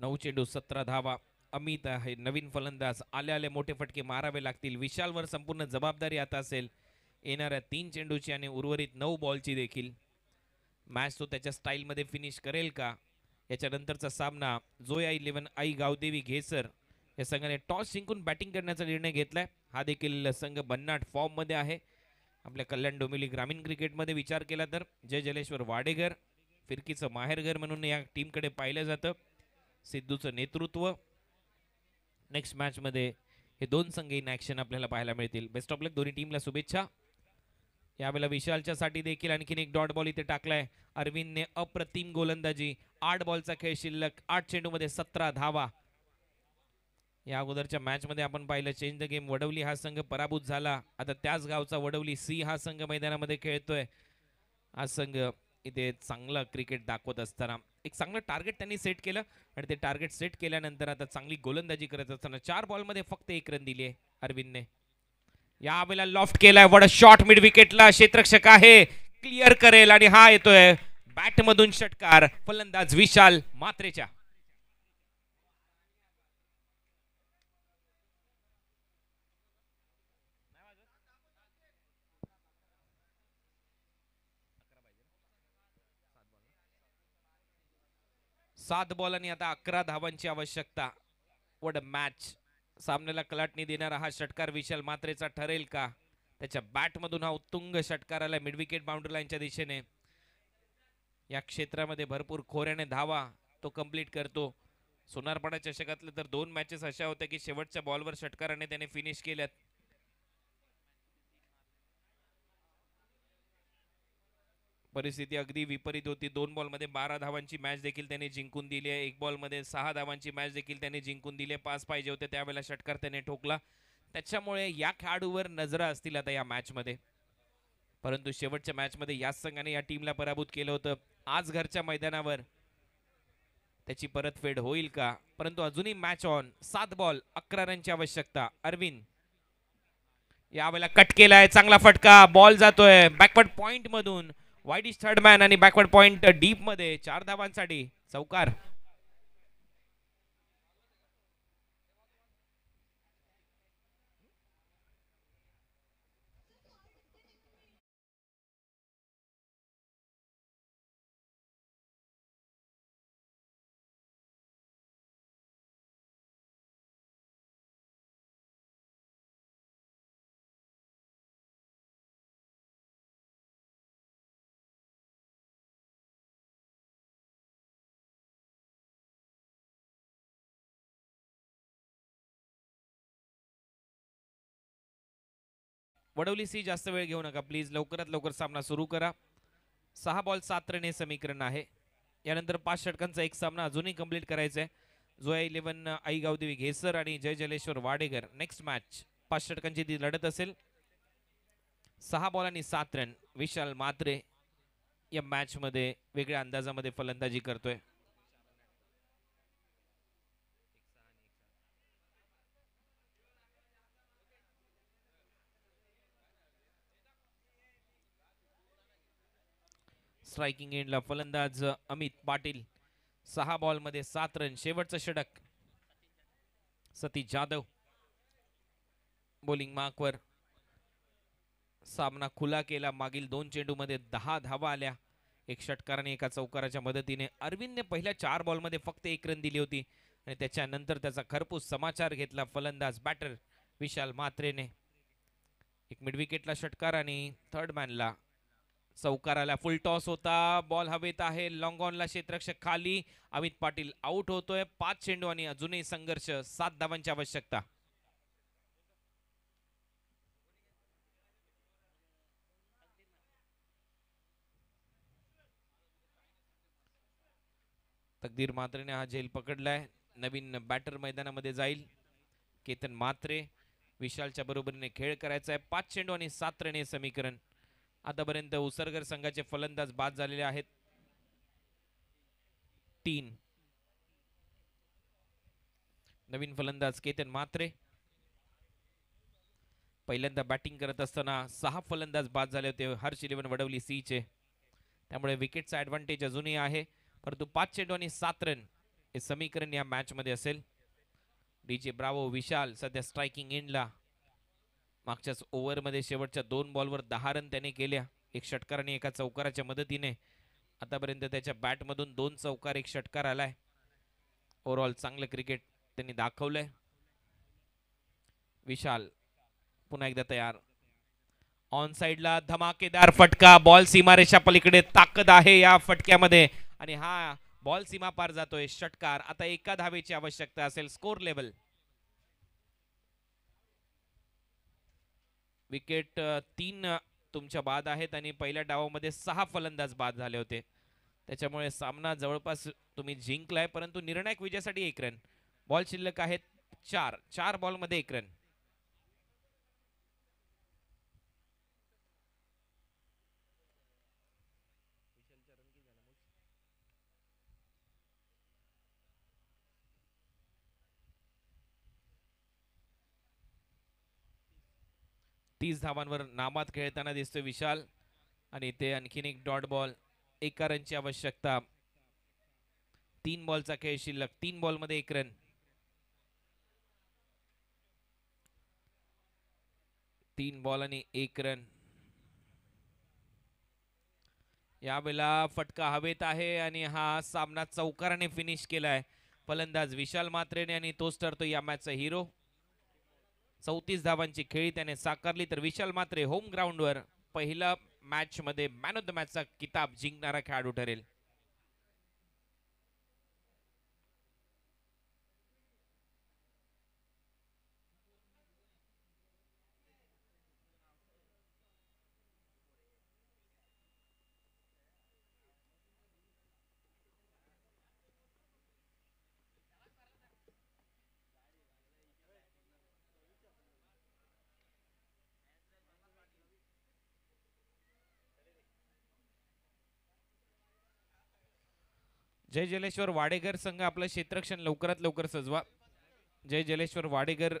नऊ चेंडू सतरा धावा अमित आहे नवीन फलंदाज आले आले मोठे फटके मारावे लागतील विशालवर संपूर्ण जबाबदारी आता असेल येणाऱ्या तीन चेंडूची आणि उर्वरित नऊ बॉलची देखील मॅच तो त्याच्या स्टाईलमध्ये फिनिश करेल का याच्यानंतरचा सामना जोया इलेव्हन आई गावदेवी घेसर या संघाने टॉस जिंकून बॅटिंग करण्याचा निर्णय घेतलाय हा देखील संघ फॉर्म मध्ये आहे आपल्या कल्याण डोंबिवली ग्रामीण क्रिकेटमध्ये विचार केला तर जय जलेश्वर वाडेघर फिरकीचं माहेरघर म्हणून या टीमकडे पाहिलं जातं सिद्धूचं नेतृत्व नेक्स्ट मॅच मध्ये हे दोन संघ इन ॲक्शन आपल्याला पाहायला मिळतील बेस्ट ऑफ लक दोन्ही टीमला शुभेच्छा यावेळेला विशालच्यासाठी देखील आणखीन एक डॉट बॉल इथे टाकलाय अरविंदने अप्रतिम गोलंदाजी आठ बॉलचा खेळ शिल्लक आठ चेंडूमध्ये सतरा धावा या अगोदरच्या मॅचमध्ये आपण पाहिलं चेंज द गेम वडवली हा संघ पराभूत झाला आता त्याच गावचा वडवली सी हा संघ मैदानामध्ये खेळतोय हा संघ इथे चांगला क्रिकेट दाखवत असताना एक चांगलं टार्गेट त्यांनी सेट केलं आणि ते टार्गेट सेट केल्यानंतर आता चांगली गोलंदाजी करत असताना चार बॉलमध्ये फक्त एक रन दिली आहे अरविंदने या वेळेला लॉफ्ट केलाय वड शॉर्ट मिड विकेटला क्षेत्रक्षक आहे क्लिअर करेल आणि हा येतोय बॅट मधून षटकार फलंदाज विशाल मात्रेच्या सात आणि आता अकरा धावांची आवश्यकता वड मॅच सामन्याला कलाटणी देणारा हा षटकार विशाल मात्रेचा ठरेल का त्याच्या बॅटमधून हा उत्तुंग षटकार आला मिडविकेट बाउंड्री लाईनच्या दिशेने या क्षेत्रामध्ये भरपूर खोऱ्याने धावा तो कंप्लीट करतो सोनारपाडा चषकातले तर दोन मॅचेस अशा होत्या की शेवटच्या बॉलवर षटकाराने त्याने फिनिश केल्यात परिस्थिती अगदी विपरीत होती दोन बॉल मध्ये बारा धावांची मॅच देखील त्याने जिंकून दिली आहे एक मध्ये सहा धावांची मॅच देखील त्याने जिंकून दिली आहे पाच पाहिजे होते त्यावेळेला षटकार त्याने ठोकला त्याच्यामुळे या खेळाडूवर नजरा असतील आता या मॅच मध्ये परंतु शेवटच्या मॅच मध्ये याच संघाने या टीमला पराभूत केलं होतं आज घरच्या मैदानावर त्याची परतफेड होईल का परंतु अजूनही मॅच ऑन सात बॉल अकरा रनची आवश्यकता अरविंद यावेळेला कट केलाय चांगला फटका बॉल जातोय बॅकवर्ड पॉइंट मधून वाईट इज थर्ड मॅन आणि बॅकवर्ड पॉईंट मध्ये चार धावांसाठी चौकार वडवली सी जास्त वेळ घेऊ नका प्लीज लवकरात लवकर सामना सुरू करा सहा बॉल सात रन हे समीकरण आहे यानंतर पाच षटकांचा एक सामना अजूनही कंप्लीट करायचा आहे आहे इलेव्हन आई गावदेवी घेसर आणि जय जलेश्वर वाडेकर नेक्स्ट मॅच पाच षटकांची ती लढत असेल सहा बॉल आणि सात रन विशाल मात्रे या मॅचमध्ये वेगळ्या अंदाजामध्ये फलंदाजी करतोय स्ट्रायकिंग एंडला फलंदाज अमित पाटील सहा मध्ये सात रन शेवटचा षटक सतीश जाधव बॉलिंग मार्कवर सामना खुला केला मागील दोन मध्ये दहा धावा आल्या एक षटकाराने एका चौकाराच्या मदतीने अरविंदने पहिल्या चार मध्ये फक्त एक रन दिली होती आणि त्याच्यानंतर त्याचा खरपूस समाचार घेतला फलंदाज बॅटर विशाल मात्रेने एक मिडविकेटला षटकार आणि थर्ड मॅनला चौकाराला फुल टॉस होता बॉल हवेत आहे ला क्षेत्ररक्षक खाली अमित पाटील आउट होतोय पाच चेंडू आणि अजूनही संघर्ष सात धावांची आवश्यकता तकदीर मात्रेने हा झेल पकडलाय नवीन बॅटर मैदानामध्ये जाईल केतन मात्रे विशालच्या बरोबरीने खेळ करायचा आहे पाच चेंडू आणि सात रन समीकरण आतापर्यंत उसरगर संघाचे फलंदाज बाद झालेले आहेत तीन नवीन फलंदाज केतन मात्रे पहिल्यांदा बॅटिंग करत असताना सहा फलंदाज बाद झाले होते हर्ष इलेव्हन वडवली चे त्यामुळे विकेटचा ऍडव्हान्टेज अजूनही आहे परंतु पाच चेंडू आणि सात रन हे समीकरण या मॅचमध्ये असेल डी ब्रावो विशाल सध्या स्ट्रायकिंग इंडला मागच्याच ओव्हरमध्ये शेवटच्या दोन बॉलवर दहा रन त्याने केल्या एक षटकार आणि एका चौकाराच्या मदतीने आतापर्यंत त्याच्या बॅटमधून दोन चौकार एक षटकार आलाय ओव्हरऑल चांगलं क्रिकेट त्यांनी दाखवलंय विशाल पुन्हा एकदा तयार ऑन साइडला धमाकेदार फटका बॉल सीमारेषा पलीकडे ताकद आहे या फटक्यामध्ये आणि हा बॉल सीमा पार जातोय षटकार आता एका धावेची आवश्यकता असेल स्कोर लेवल विकेट तीन तुमच्या बाद आहेत आणि पहिल्या डावामध्ये सहा फलंदाज बाद झाले होते त्याच्यामुळे सामना जवळपास तुम्ही जिंकलाय परंतु निर्णायक विजयासाठी एक रन बॉल शिल्लक आहेत चार चार बॉलमध्ये एक रन तीस धावांवर नामात खेळताना दिसतो विशाल आणि ते आणखीन एक डॉट बॉल एका रनची आवश्यकता तीन बॉलचा खेळ शिल्लक तीन बॉलमध्ये एक रन तीन बॉल आणि एक रन यावेळेला फटका हवेत आहे आणि हा सामना चौकाराने फिनिश केलाय फलंदाज विशाल मात्रेने आणि तोच ठरतो या मॅचचा हिरो चौतीस धावांची खेळी त्याने साकारली तर विशाल मात्रे होम ग्राउंडवर पहिला मॅचमध्ये मॅन ऑफ द मॅचचा किताब जिंकणारा खेळाडू ठरेल जय जलेश्वर वाडेकर संघ आपला क्षेत्रक्षण लवकरात लवकर सजवा जय जलेश्वर वाडेकर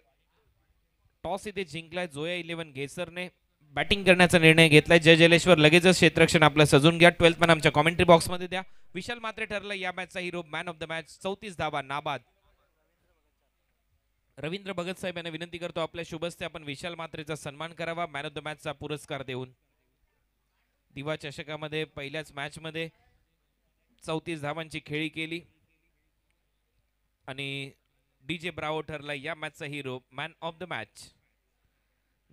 टॉस इथे जिंकलाय जोया इलेव्हन घेसरने बॅटिंग करण्याचा निर्णय घेतलाय जय जलेश्वर लगेचच क्षेत्रक्षण आपलं सजून घ्या ट्वेल्थ मॅन आमच्या कॉमेंट्री बॉक्समध्ये द्या विशाल मात्र ठरला या मॅचचा hero man of the match चौतीस धावा नाबाद रवींद्र भगत साहेब यांना विनंती करतो आपल्या शुभस्ते आपण विशाल मात्रेचा सन्मान करावा मॅन ऑफ द मॅचचा पुरस्कार देऊन दिवा चषकामध्ये पहिल्याच मध्ये चौतीस धावांची खेळी केली आणि डी जे ब्रावो ठरला या मॅचचा hero man of the match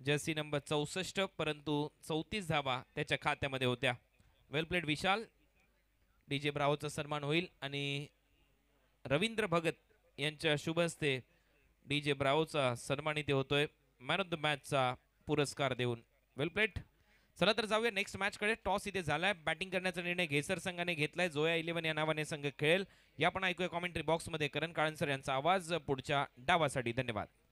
jersey number चौसष्ट परंतु चौतीस धावा त्याच्या खात्यामध्ये होत्या वेल प्लेड विशाल डी जे ब्रावोचा सन्मान होईल आणि रवींद्र भगत यांच्या शुभ हस्ते डी जे ब्रावोचा सन्मान इथे होतोय मॅन ऑफ द मॅचचा पुरस्कार देऊन वेल प्लेट चला तर जाऊया नेक्स्ट मॅचकडे टॉस इथे झालाय बॅटिंग करण्याचा निर्णय घेसर संघाने घेतलाय जोया इलेव्हन या नावाने संघ खेळेल या पण ऐकूया कॉमेंट्री बॉक्समध्ये करण काळनसर यांचा आवाज पुढच्या डावासाठी धन्यवाद